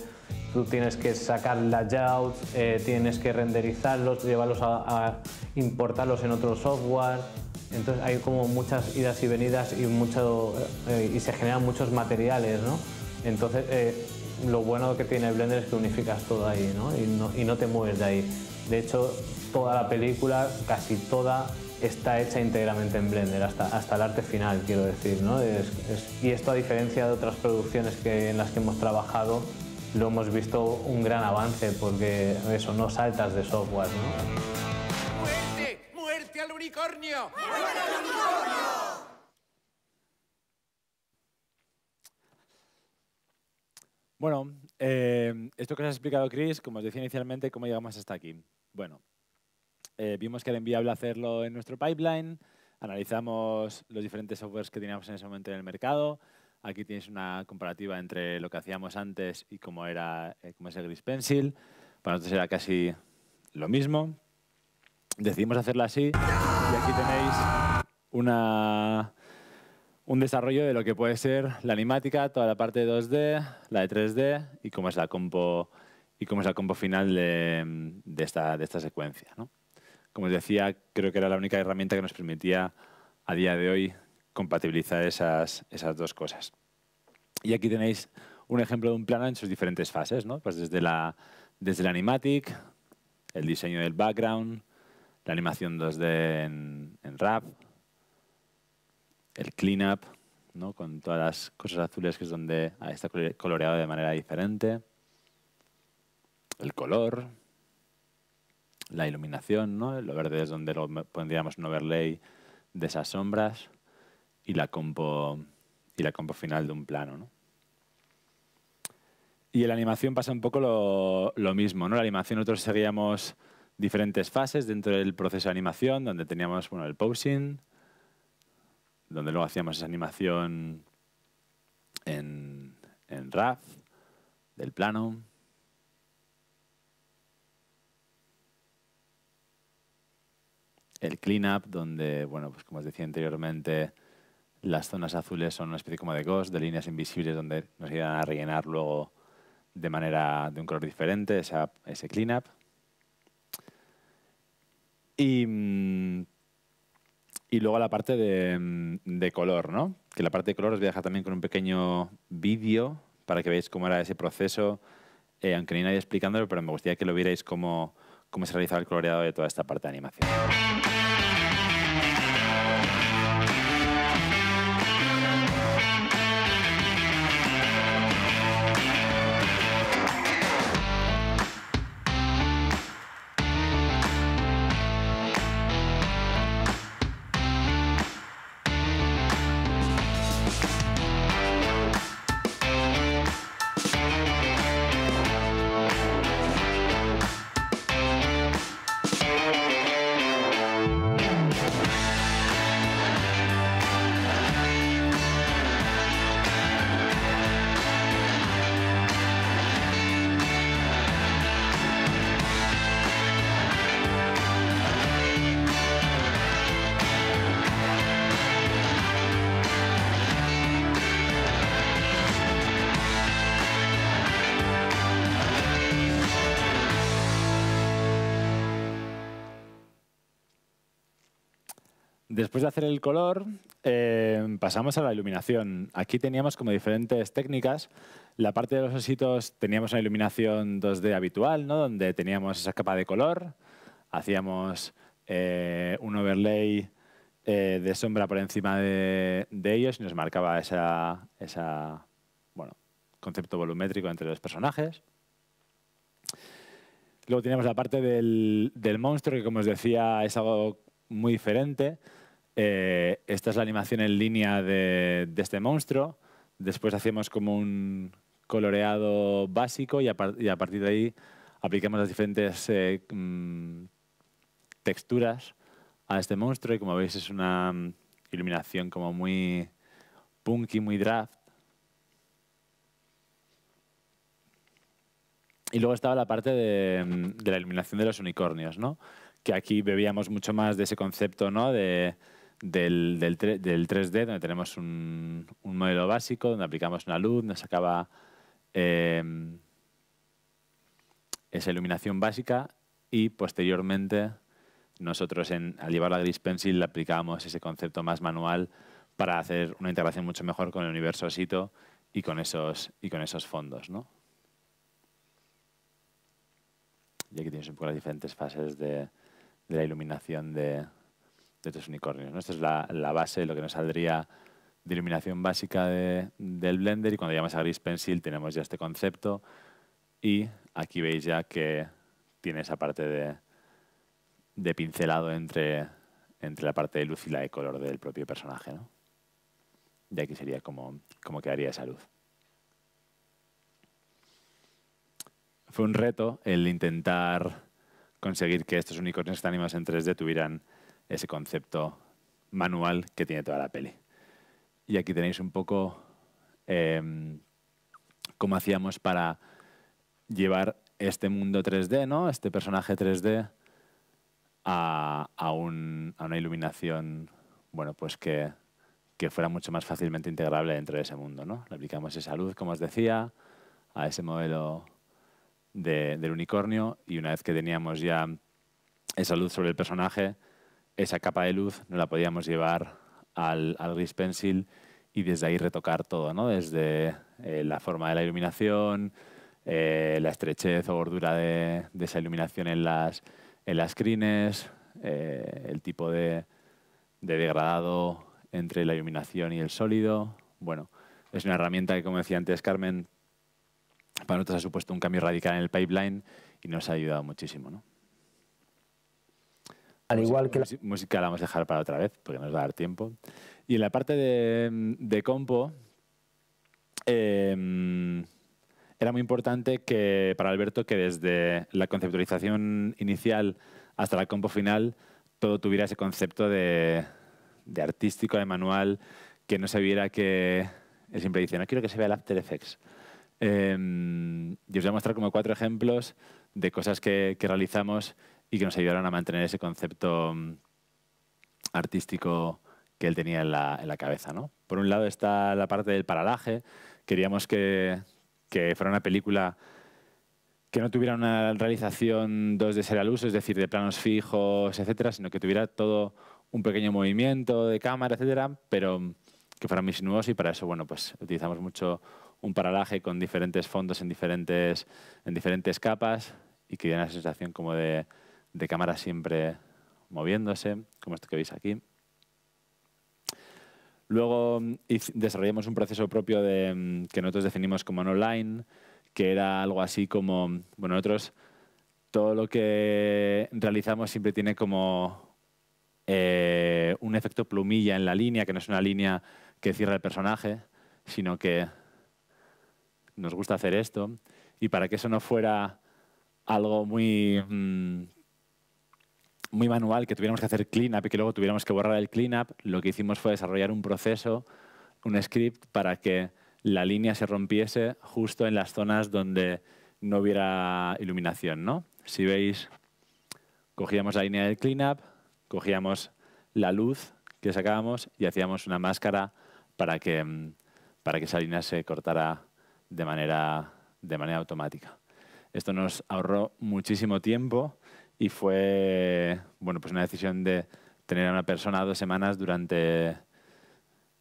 tú tienes que sacar layouts, eh, tienes que renderizarlos, llevarlos a, importarlos en otro software. Entonces hay como muchas idas y venidas y, eh, y se generan muchos materiales, ¿no? Entonces eh, lo bueno que tiene Blender es que unificas todo ahí, ¿no? Y, ¿no? te mueves de ahí. De hecho, toda la película, casi toda, está hecha íntegramente en Blender, hasta, hasta el arte final, quiero decir. ¿no? y esto a diferencia de otras producciones que, en las que hemos trabajado, lo hemos visto un gran avance porque eso, no saltas de software. ¿no? ¡Muerte! ¡Muerte al unicornio! ¡Muerte al unicornio! Bueno, eh, esto que os ha explicado Chris, como os decía inicialmente, ¿cómo llegamos hasta aquí? Bueno, eh, vimos que era enviable hacerlo en nuestro pipeline, analizamos los diferentes softwares que teníamos en ese momento en el mercado, Aquí tienes una comparativa entre lo que hacíamos antes y cómo, era, eh, cómo es el Gris Pencil. Para nosotros era casi lo mismo. Decidimos hacerla así y aquí tenéis una, un desarrollo de lo que puede ser la animática, toda la parte de 2D, la de 3D y cómo es la compo, y cómo es la compo final de, esta, de esta, secuencia. Como os decía, creo que era la única herramienta que nos permitía a día de hoy compatibilizar esas, esas dos cosas. Y aquí tenéis un ejemplo de un plano en sus diferentes fases, ¿no? pues desde, la, desde la animatic, el diseño del background, la animación 2D en, en RAP, el cleanup, ¿no? con todas las cosas azules que es donde ah, está coloreado de manera diferente, el color, la iluminación, ¿no? lo verde es donde lo pondríamos un overlay de esas sombras, y la compo, y la compo final de un plano. Y en la animación pasa un poco lo, mismo. ¿no? la animación nosotros seguíamos diferentes fases dentro del proceso de animación, donde teníamos bueno, el posing, donde luego hacíamos esa animación en, en RAF, del plano. El cleanup, donde, bueno, pues como os decía anteriormente, las zonas azules son una especie como de ghost, de líneas invisibles donde nos iban a rellenar luego de manera de un color diferente ese cleanup. Y, mm, y luego la parte mm, de, color, ¿no? Que la parte de color os voy a dejar también con un pequeño vídeo para que veáis cómo era ese proceso, eh, aunque ni nadie explicándolo, pero me gustaría que lo vierais cómo, cómo se realizaba el coloreado de toda esta parte de animación. Después de hacer el color, eh, pasamos a la iluminación. Aquí teníamos como diferentes técnicas. La parte de los ositos teníamos una iluminación 2D habitual, donde teníamos esa capa de color, hacíamos eh, un overlay eh, de sombra por encima de, ellos y nos marcaba ese concepto volumétrico entre los personajes. Luego teníamos la parte del monstruo, que como os decía es algo muy diferente eh, esta es la animación en línea de, este monstruo. Después hacemos como un coloreado básico y a, partir de ahí aplicamos las diferentes eh, mm, texturas a este monstruo y como veis es una mm, iluminación como muy punky, muy draft. Y luego estaba la parte de, mm, de la iluminación de los unicornios, ¿no? que aquí bebíamos mucho más de ese concepto ¿no? de, del, del, 3D, donde tenemos un, modelo básico, donde aplicamos una luz, nos acaba em, esa iluminación básica y posteriormente nosotros en, al llevar la Gris Pencil aplicamos ese concepto más manual para hacer una integración mucho mejor con el universo Sito y con esos, y con esos fondos. ¿no? Y aquí tienes un poco las diferentes fases de la iluminación de, de este tres unicornios. Esta es la, la base, lo que nos saldría de iluminación básica del Blender y cuando llamas a Gris Pencil tenemos ya este concepto y aquí veis ya que tiene esa parte de, de pincelado entre, entre la parte de luz y la de color del propio personaje. ¿no? Y aquí sería como, como quedaría esa luz. Fue un reto el intentar conseguir que estos unicornios que están animados en 3D tuvieran ese concepto manual que tiene toda la peli. Y aquí tenéis un poco em, cómo hacíamos para llevar este mundo 3D, ¿no? este personaje 3D, a, a, una iluminación bueno, pues que, que, fuera mucho más fácilmente integrable dentro de ese mundo. ¿no? Le aplicamos esa luz, como os decía, a ese modelo del unicornio y una vez que teníamos ya esa luz sobre el personaje, esa capa de luz no la podíamos llevar al, Gris Pencil y desde ahí retocar todo, ¿no? Desde eh, la forma de la iluminación, eh, la estrechez o gordura de, esa iluminación en las, en las crines, eh, el tipo de, de, degradado entre la iluminación y el sólido. Bueno, es una herramienta que, como decía antes Carmen, para nosotros ha supuesto un cambio radical en el pipeline y nos ha ayudado muchísimo, ¿no? igual que la... Música la vamos a dejar para otra vez, porque nos va a dar tiempo. Y en la parte de, compo, em, era muy importante que para Alberto que desde la conceptualización inicial hasta la compo final todo tuviera ese concepto de, artístico, de manual, que no se viera que... es siempre dice, no quiero que se vea el After Effects. Em, y os voy a mostrar como cuatro ejemplos de cosas que realizamos y que nos ayudaron a mantener ese concepto mm, artístico que él tenía en la, cabeza. Por un lado está la parte del paralaje. Queríamos que, fuera una película que no tuviera una realización dos de al uso, es decir, de planos fijos, etcétera, sino que tuviera todo un pequeño movimiento de cámara, etcétera, pero que fuera muy sinuoso y para eso, bueno, pues utilizamos mucho un paralaje con diferentes fondos en diferentes, en diferentes capas y que diera la sensación como de, de cámara siempre moviéndose, como esto que veis aquí. Luego mm, desarrollamos un proceso propio de, mm, que nosotros definimos como Line, que era algo así como, bueno, nosotros todo lo que realizamos siempre tiene como eh, un efecto plumilla en la línea, que no es una línea que cierra el personaje, sino que nos gusta hacer esto. Y para que eso no fuera algo muy mm, muy manual, que tuviéramos que hacer cleanup y que luego tuviéramos que borrar el cleanup, lo que hicimos fue desarrollar un proceso, un script para que la línea se rompiese justo en las zonas donde no hubiera iluminación. ¿no? Si veis, cogíamos la línea del cleanup, cogíamos la luz que sacábamos y hacíamos una máscara para que, mm, para que esa línea se cortara de manera, de manera automática. Esto nos ahorró muchísimo tiempo y fue bueno, pues una decisión de tener a una persona dos semanas durante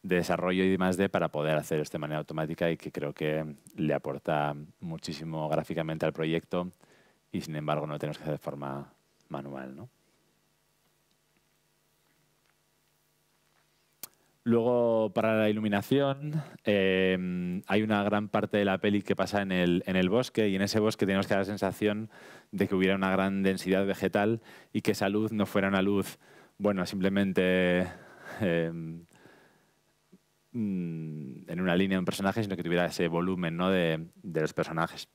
de desarrollo y más de para poder hacer esto de manera automática y que creo que le aporta muchísimo gráficamente al proyecto y sin embargo no lo tenemos que hacer de forma manual. ¿no? Luego, para la iluminación, em, hay una gran parte de la peli que pasa en el, bosque y en ese bosque tenemos que dar la sensación de que hubiera una gran densidad vegetal y que esa luz no fuera una luz, bueno, simplemente em, mm, en una línea de un personaje, sino que tuviera ese volumen ¿no? de, los personajes.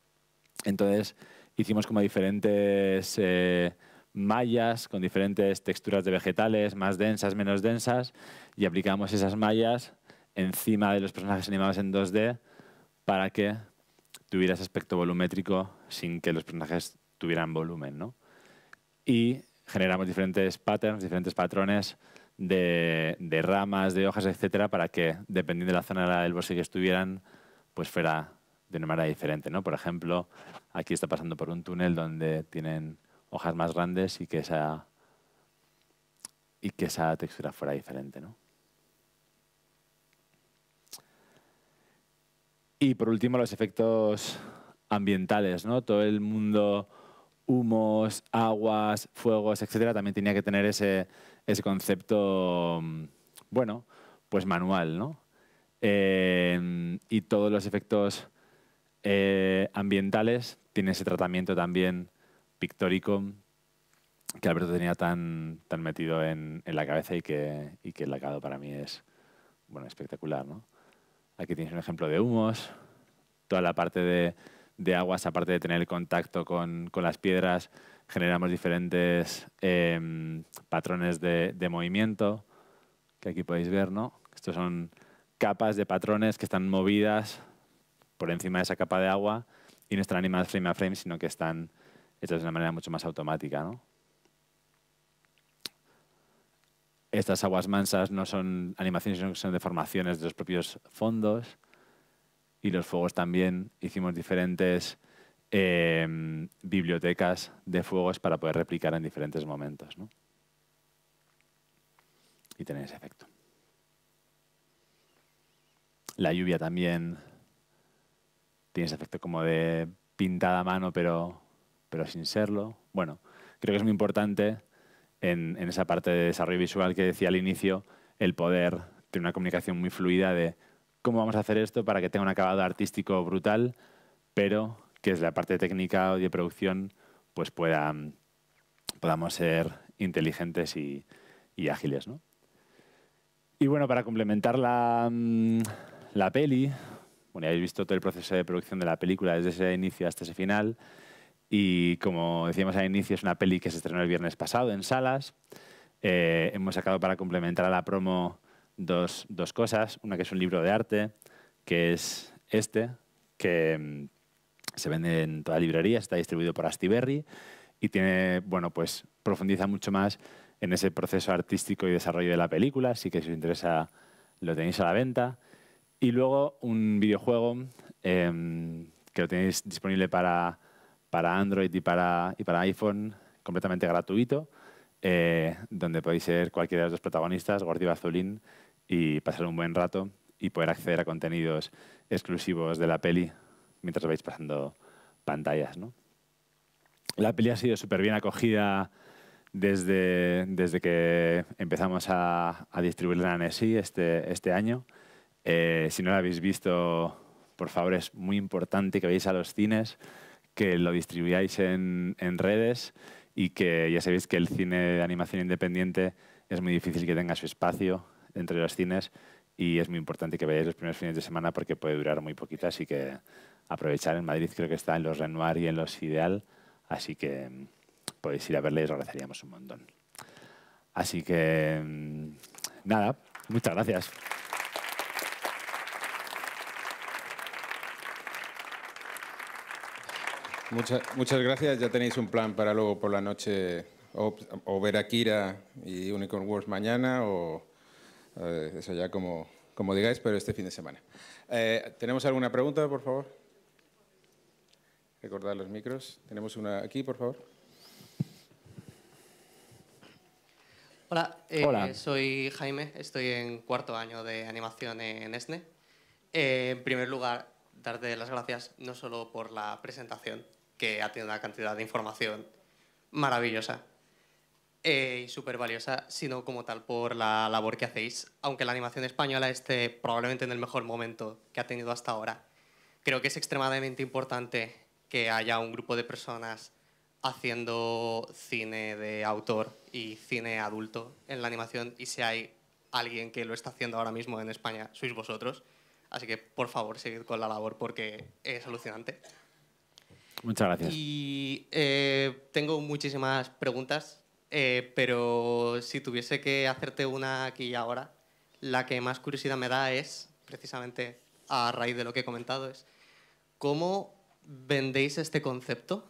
Entonces, hicimos como diferentes... Eh, mallas con diferentes texturas de vegetales, más densas, menos densas, y aplicamos esas mallas encima de los personajes animados en 2D para que tuviera ese aspecto volumétrico sin que los personajes tuvieran volumen. ¿no? Y generamos diferentes patterns, diferentes patrones de, de, ramas, de hojas, etcétera, para que, dependiendo de la zona del bosque que estuvieran, pues fuera de una manera diferente. ¿no? Por ejemplo, aquí está pasando por un túnel donde tienen hojas más grandes y que esa, y que esa textura fuera diferente. Y por último, los efectos ambientales. ¿no? Todo el mundo, humos, aguas, fuegos, etcétera, también tenía que tener ese, concepto, mm, bueno, pues manual. ¿no? Em, y todos los efectos eh, ambientales tienen ese tratamiento también pictórico que Alberto tenía tan, tan metido en, la cabeza y que, y que el lacado para mí es bueno, espectacular. ¿no? Aquí tienes un ejemplo de humos, toda la parte de, de aguas, aparte de tener el contacto con, con, las piedras, generamos diferentes em, patrones de, movimiento, que aquí podéis ver, ¿no? Estos son capas de patrones que están movidas por encima de esa capa de agua y no están animadas frame a frame, sino que están es de una manera mucho más automática. ¿no? Estas aguas mansas no son animaciones, sino que son deformaciones de los propios fondos. Y los fuegos también hicimos diferentes eh, bibliotecas de fuegos para poder replicar en diferentes momentos. ¿no? Y tener ese efecto. La lluvia también tiene ese efecto como de pintada a mano, pero pero sin serlo. Bueno, creo que es muy importante en, esa parte de desarrollo visual que decía al inicio, el poder tener una comunicación muy fluida de cómo vamos a hacer esto para que tenga un acabado artístico brutal, pero que desde la parte técnica o de producción pues podamos ser inteligentes y, ágiles. ¿no? Y bueno, para complementar la, mm, la peli, bueno, ya habéis visto todo el proceso de producción de la película desde ese inicio hasta ese final, y como decíamos al inicio, es una peli que se estrenó el viernes pasado en salas. Eh, hemos sacado para complementar a la promo dos, dos cosas. Una que es un libro de arte, que es este, que mm, se vende en toda librería, está distribuido por Astiberri y tiene, bueno, pues profundiza mucho más en ese proceso artístico y desarrollo de la película, así que si os interesa lo tenéis a la venta. Y luego un videojuego em, que lo tenéis disponible para para Android y para, y para iPhone, completamente gratuito, eh, donde podéis ser cualquiera de los dos protagonistas, Gordi Bazulín, y pasar un buen rato y poder acceder a contenidos exclusivos de la peli mientras vais pasando pantallas. La peli ha sido súper bien acogida desde, desde que empezamos a, a distribuirla en ESI este, este año. Eh, si no la habéis visto, por favor, es muy importante que vayáis a los cines que lo distribuyáis en, en redes y que ya sabéis que el cine de animación independiente es muy difícil que tenga su espacio entre los cines y es muy importante que veáis los primeros fines de semana porque puede durar muy poquito, así que aprovechar. En Madrid creo que está en los Renoir y en los Ideal, así que mm, podéis ir a verles y os agradeceríamos un montón. Así que, mm, nada, muchas gracias. Muchas, gracias. Ya tenéis un plan para luego por la noche o, ver a Kira y Unicorn Wars mañana o eh, eso ya como, digáis, pero este fin de semana. Eh, ¿Tenemos alguna pregunta, por favor? Recordad los micros. Tenemos una aquí, por favor. Hola, eh, Hola. soy Jaime, estoy en cuarto año de animación en ESNE. en primer lugar, darte las gracias no solo por la presentación, que ha tenido una cantidad de información maravillosa eh, y súper valiosa, sino como tal por la labor que hacéis, aunque la animación española esté probablemente en el mejor momento que ha tenido hasta ahora. Creo que es extremadamente importante que haya un grupo de personas haciendo cine de autor y cine adulto en la animación y si hay alguien que lo está haciendo ahora mismo en España, sois vosotros. Así que por favor, seguid con la labor porque es alucinante. Muchas gracias. Y eh, tengo muchísimas preguntas, eh, pero si tuviese que hacerte una aquí y ahora, la que más curiosidad me da es, precisamente a raíz de lo que he comentado, es cómo vendéis este concepto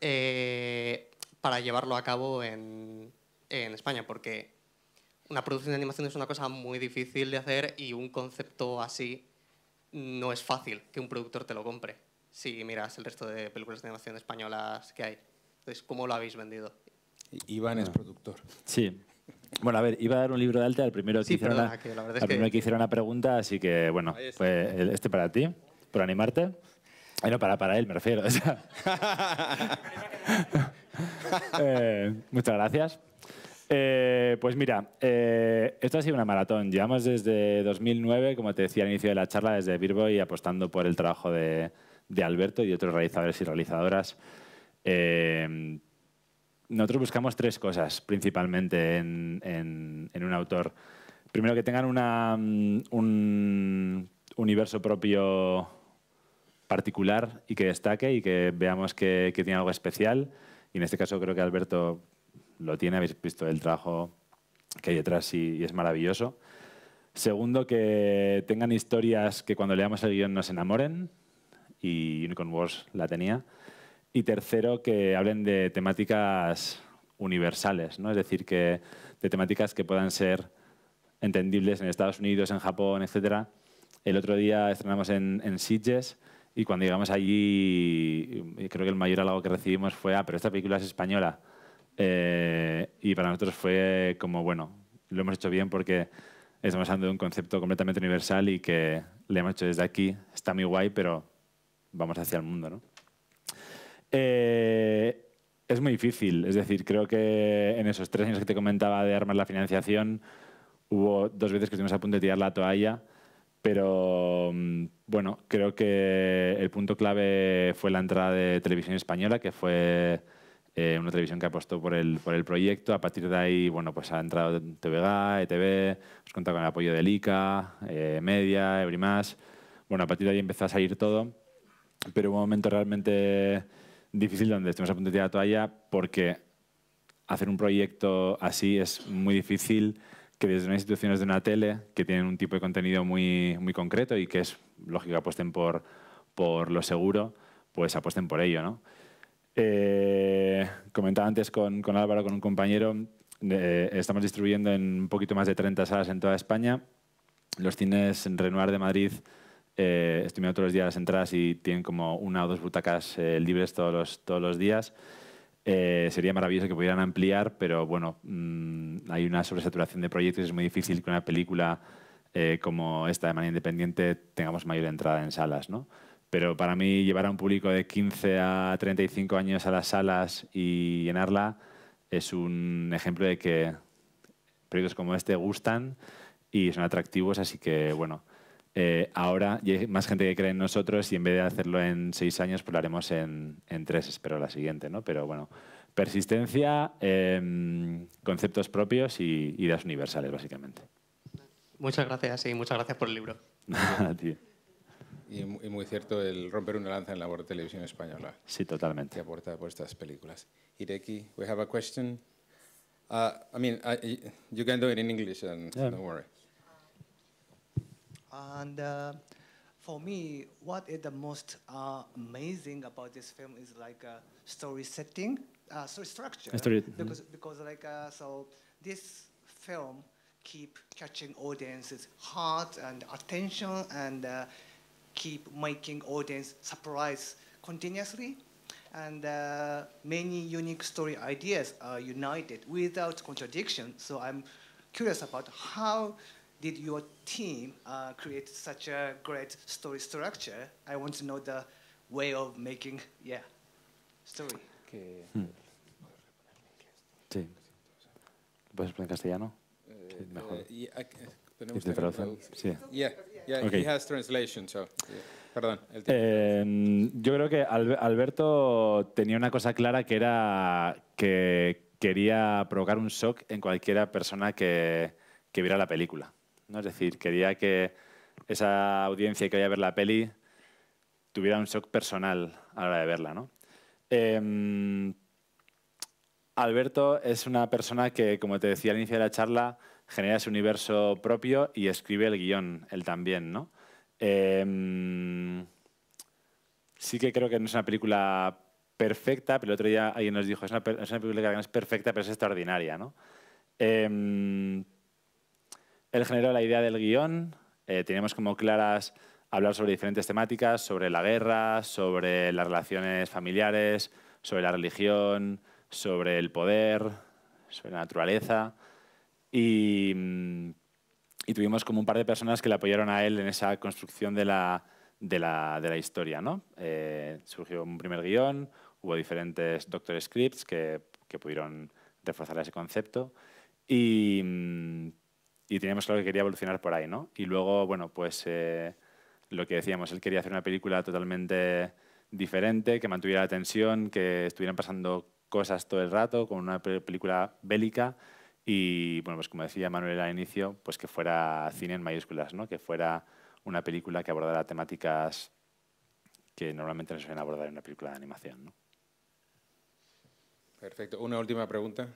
eh, para llevarlo a cabo en España, porque una producción de animación es una cosa muy difícil de hacer y un concepto así no es fácil que un productor te lo compre si miras el resto de películas de animación españolas que hay. Entonces, ¿cómo lo habéis vendido? Iván es ah. productor. Sí. Bueno, a ver, iba a dar un libro de alta al primero que, una, hicieron pregunta, así que bueno, este para ti, por animarte. bueno eh, no, para, él me refiero. Eh, muchas gracias. Eh, pues mira, esto ha sido una maratón. Llevamos desde 2009, como te decía al inicio de la charla, desde y apostando por el trabajo de, de Alberto y otros realizadores y realizadoras. Eh, nosotros buscamos tres cosas principalmente en, un autor. Primero, que tengan mm, un universo propio particular y que destaque y que veamos que, tiene algo especial. Y en este caso creo que Alberto lo tiene, habéis visto el trabajo que hay detrás y, y es maravilloso. Segundo, que tengan historias que cuando leamos el guión nos enamoren, y Unicorn Wars la tenía. Y tercero, que hablen de temáticas universales, ¿no? es decir, que de temáticas que puedan ser entendibles en Estados Unidos, en Japón, etc. El otro día estrenamos en, en Sitges y cuando llegamos allí, creo que el mayor halago que recibimos fue, ah, pero esta película es española. Eh, y para nosotros fue como, bueno, lo hemos hecho bien porque estamos hablando de un concepto completamente universal y que le hemos hecho desde aquí. Está muy guay, pero vamos hacia el mundo. ¿no? Eh, es muy difícil, es decir, creo que en esos tres años que te comentaba de armar la financiación, hubo dos veces que estuvimos a punto de tirar la toalla, pero mm, bueno, creo que el punto clave fue la entrada de Televisión Española, que fue eh, una televisión que apostó por el, por el proyecto. A partir de ahí, bueno, pues ha entrado TVG, ETV, nos cuenta con el apoyo del ICA, eh, Media, Ebrimás. Bueno, a partir de ahí empezó a salir todo pero un momento realmente difícil donde estemos a punto de tirar la toalla porque hacer un proyecto así es muy difícil que desde unas instituciones de una tele que tienen un tipo de contenido muy, muy concreto y que es lógico apuesten por, por lo seguro, pues apuesten por ello. ¿no? Eh, comentaba antes con, con, Álvaro, con un compañero, eh, estamos distribuyendo en un poquito más de 30 salas en toda España. Los cines Renoir de Madrid eh, estoy mirando todos los días las entradas y tienen como una o dos butacas eh, libres todos los, todos los días. Eh, sería maravilloso que pudieran ampliar, pero bueno, mm, hay una sobresaturación de proyectos y es muy difícil que una película eh, como esta de manera independiente tengamos mayor entrada en salas. ¿no? Pero para mí llevar a un público de 15 a 35 años a las salas y llenarla es un ejemplo de que proyectos como este gustan y son atractivos, así que bueno. Eh, ahora hay más gente que cree en nosotros y en vez de hacerlo en seis años, pues lo haremos en, tres, espero la siguiente, ¿no? Pero bueno, persistencia, em, conceptos propios y ideas universales, básicamente. Muchas gracias sí, muchas gracias por el libro. Y, muy cierto el romper una lanza en la labor televisión española. Sí, totalmente. Que aporta por estas películas. Hideki, we have a question. Uh, I mean, you can do it in English, and worry. And uh, for me, what is the most uh, amazing about this film is like a uh, story setting, uh, story structure. Story. Because mm -hmm. because like uh, so this film keep catching audiences' heart and attention and uh, keep making audience surprise continuously. And uh, many unique story ideas are united without contradiction. So I'm curious about how did your team uh, create such a great story structure? I want to know the way of making, yeah, story. Okay. Hmm. Sí. ¿Puedes explicar en castellano? Uh, Mejor. Uh, eh, yeah, ¿Tenemos traducción? Sí. Yeah, yeah, okay. he has translation, so... Yeah. Perdón. El eh, yo creo que Alberto tenía una cosa clara que era que quería provocar un shock en cualquiera persona que, que viera la película. ¿no? Es decir, quería que esa audiencia que vaya a ver la peli tuviera un shock personal a la hora de verla, ¿no? Em, Alberto es una persona que, como te decía al inicio de la charla, genera su universo propio y escribe el guión, él también, ¿no? Em, sí que creo que no es una película perfecta, pero el otro día alguien nos dijo, es es una película que no es perfecta, pero es extraordinaria, ¿no? Em, él generó la idea del guión, eh, teníamos como claras hablar sobre diferentes temáticas, sobre la guerra, sobre las relaciones familiares, sobre la religión, sobre el poder, sobre la naturaleza. Y, mm, tuvimos como un par de personas que le apoyaron a él en esa construcción de la, de la, de la historia. ¿no? Eh, surgió un primer guión, hubo diferentes doctor scripts que, que pudieron reforzar ese concepto. Y mm, y teníamos claro que quería evolucionar por ahí, ¿no? Y luego, bueno, pues eh, lo que decíamos, él quería hacer una película totalmente diferente, que mantuviera la tensión, que estuvieran pasando cosas todo el rato, con una película bélica y, bueno, pues como decía Manuel al inicio, pues que fuera cine en mayúsculas, ¿no? Que fuera una película que abordara temáticas que normalmente no se suelen abordar en una película de animación, ¿no? Perfecto. Una última pregunta.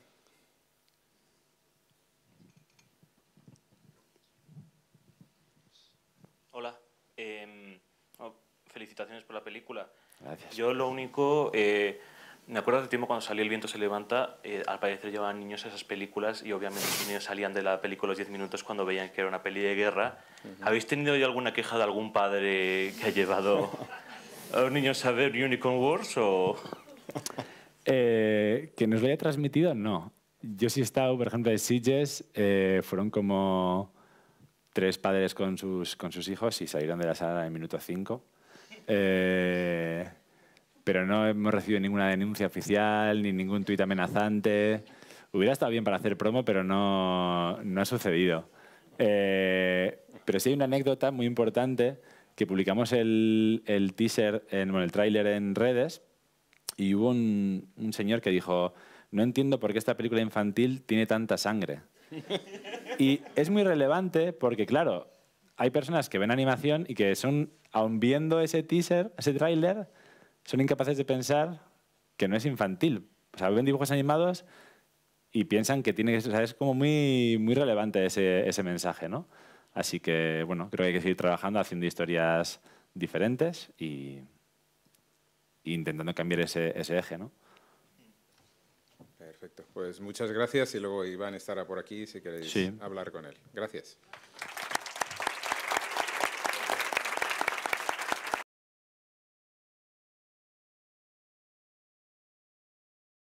Em, oh, felicitaciones por la película. Gracias. Yo lo único, eh, me acuerdo del tiempo cuando salió El viento se levanta, eh, al parecer llevaban niños a esas películas y obviamente los niños salían de la película los 10 minutos cuando veían que era una peli de guerra. ¿Habéis tenido ya alguna queja de algún padre que ha llevado a los niños a ver Unicorn Wars o...? Eh, que nos lo haya transmitido, no. Yo sí he estado, por ejemplo, de Sitges, fueron como tres padres con sus, con sus hijos y salieron de la sala en minuto 5. Eh, pero no hemos recibido ninguna denuncia oficial ni ningún tuit amenazante. Hubiera estado bien para hacer promo, pero no, ha sucedido. Eh, pero sí hay una anécdota muy importante que publicamos el, el teaser, en, bueno, el tráiler en redes y hubo un, un señor que dijo, no entiendo por qué esta película infantil tiene tanta sangre. Y es muy relevante porque, claro, hay personas que ven animación y que son, aun viendo ese teaser, ese tráiler, son incapaces de pensar que no es infantil. O sea, ven dibujos animados y piensan que tiene que ser, es como muy, muy relevante ese, ese mensaje, ¿no? Así que, bueno, creo que hay que seguir trabajando, haciendo historias diferentes e y intentando cambiar ese, ese eje, ¿no? Perfecto. Pues muchas gracias y luego Iván estará por aquí si queréis hablar con él. Gracias.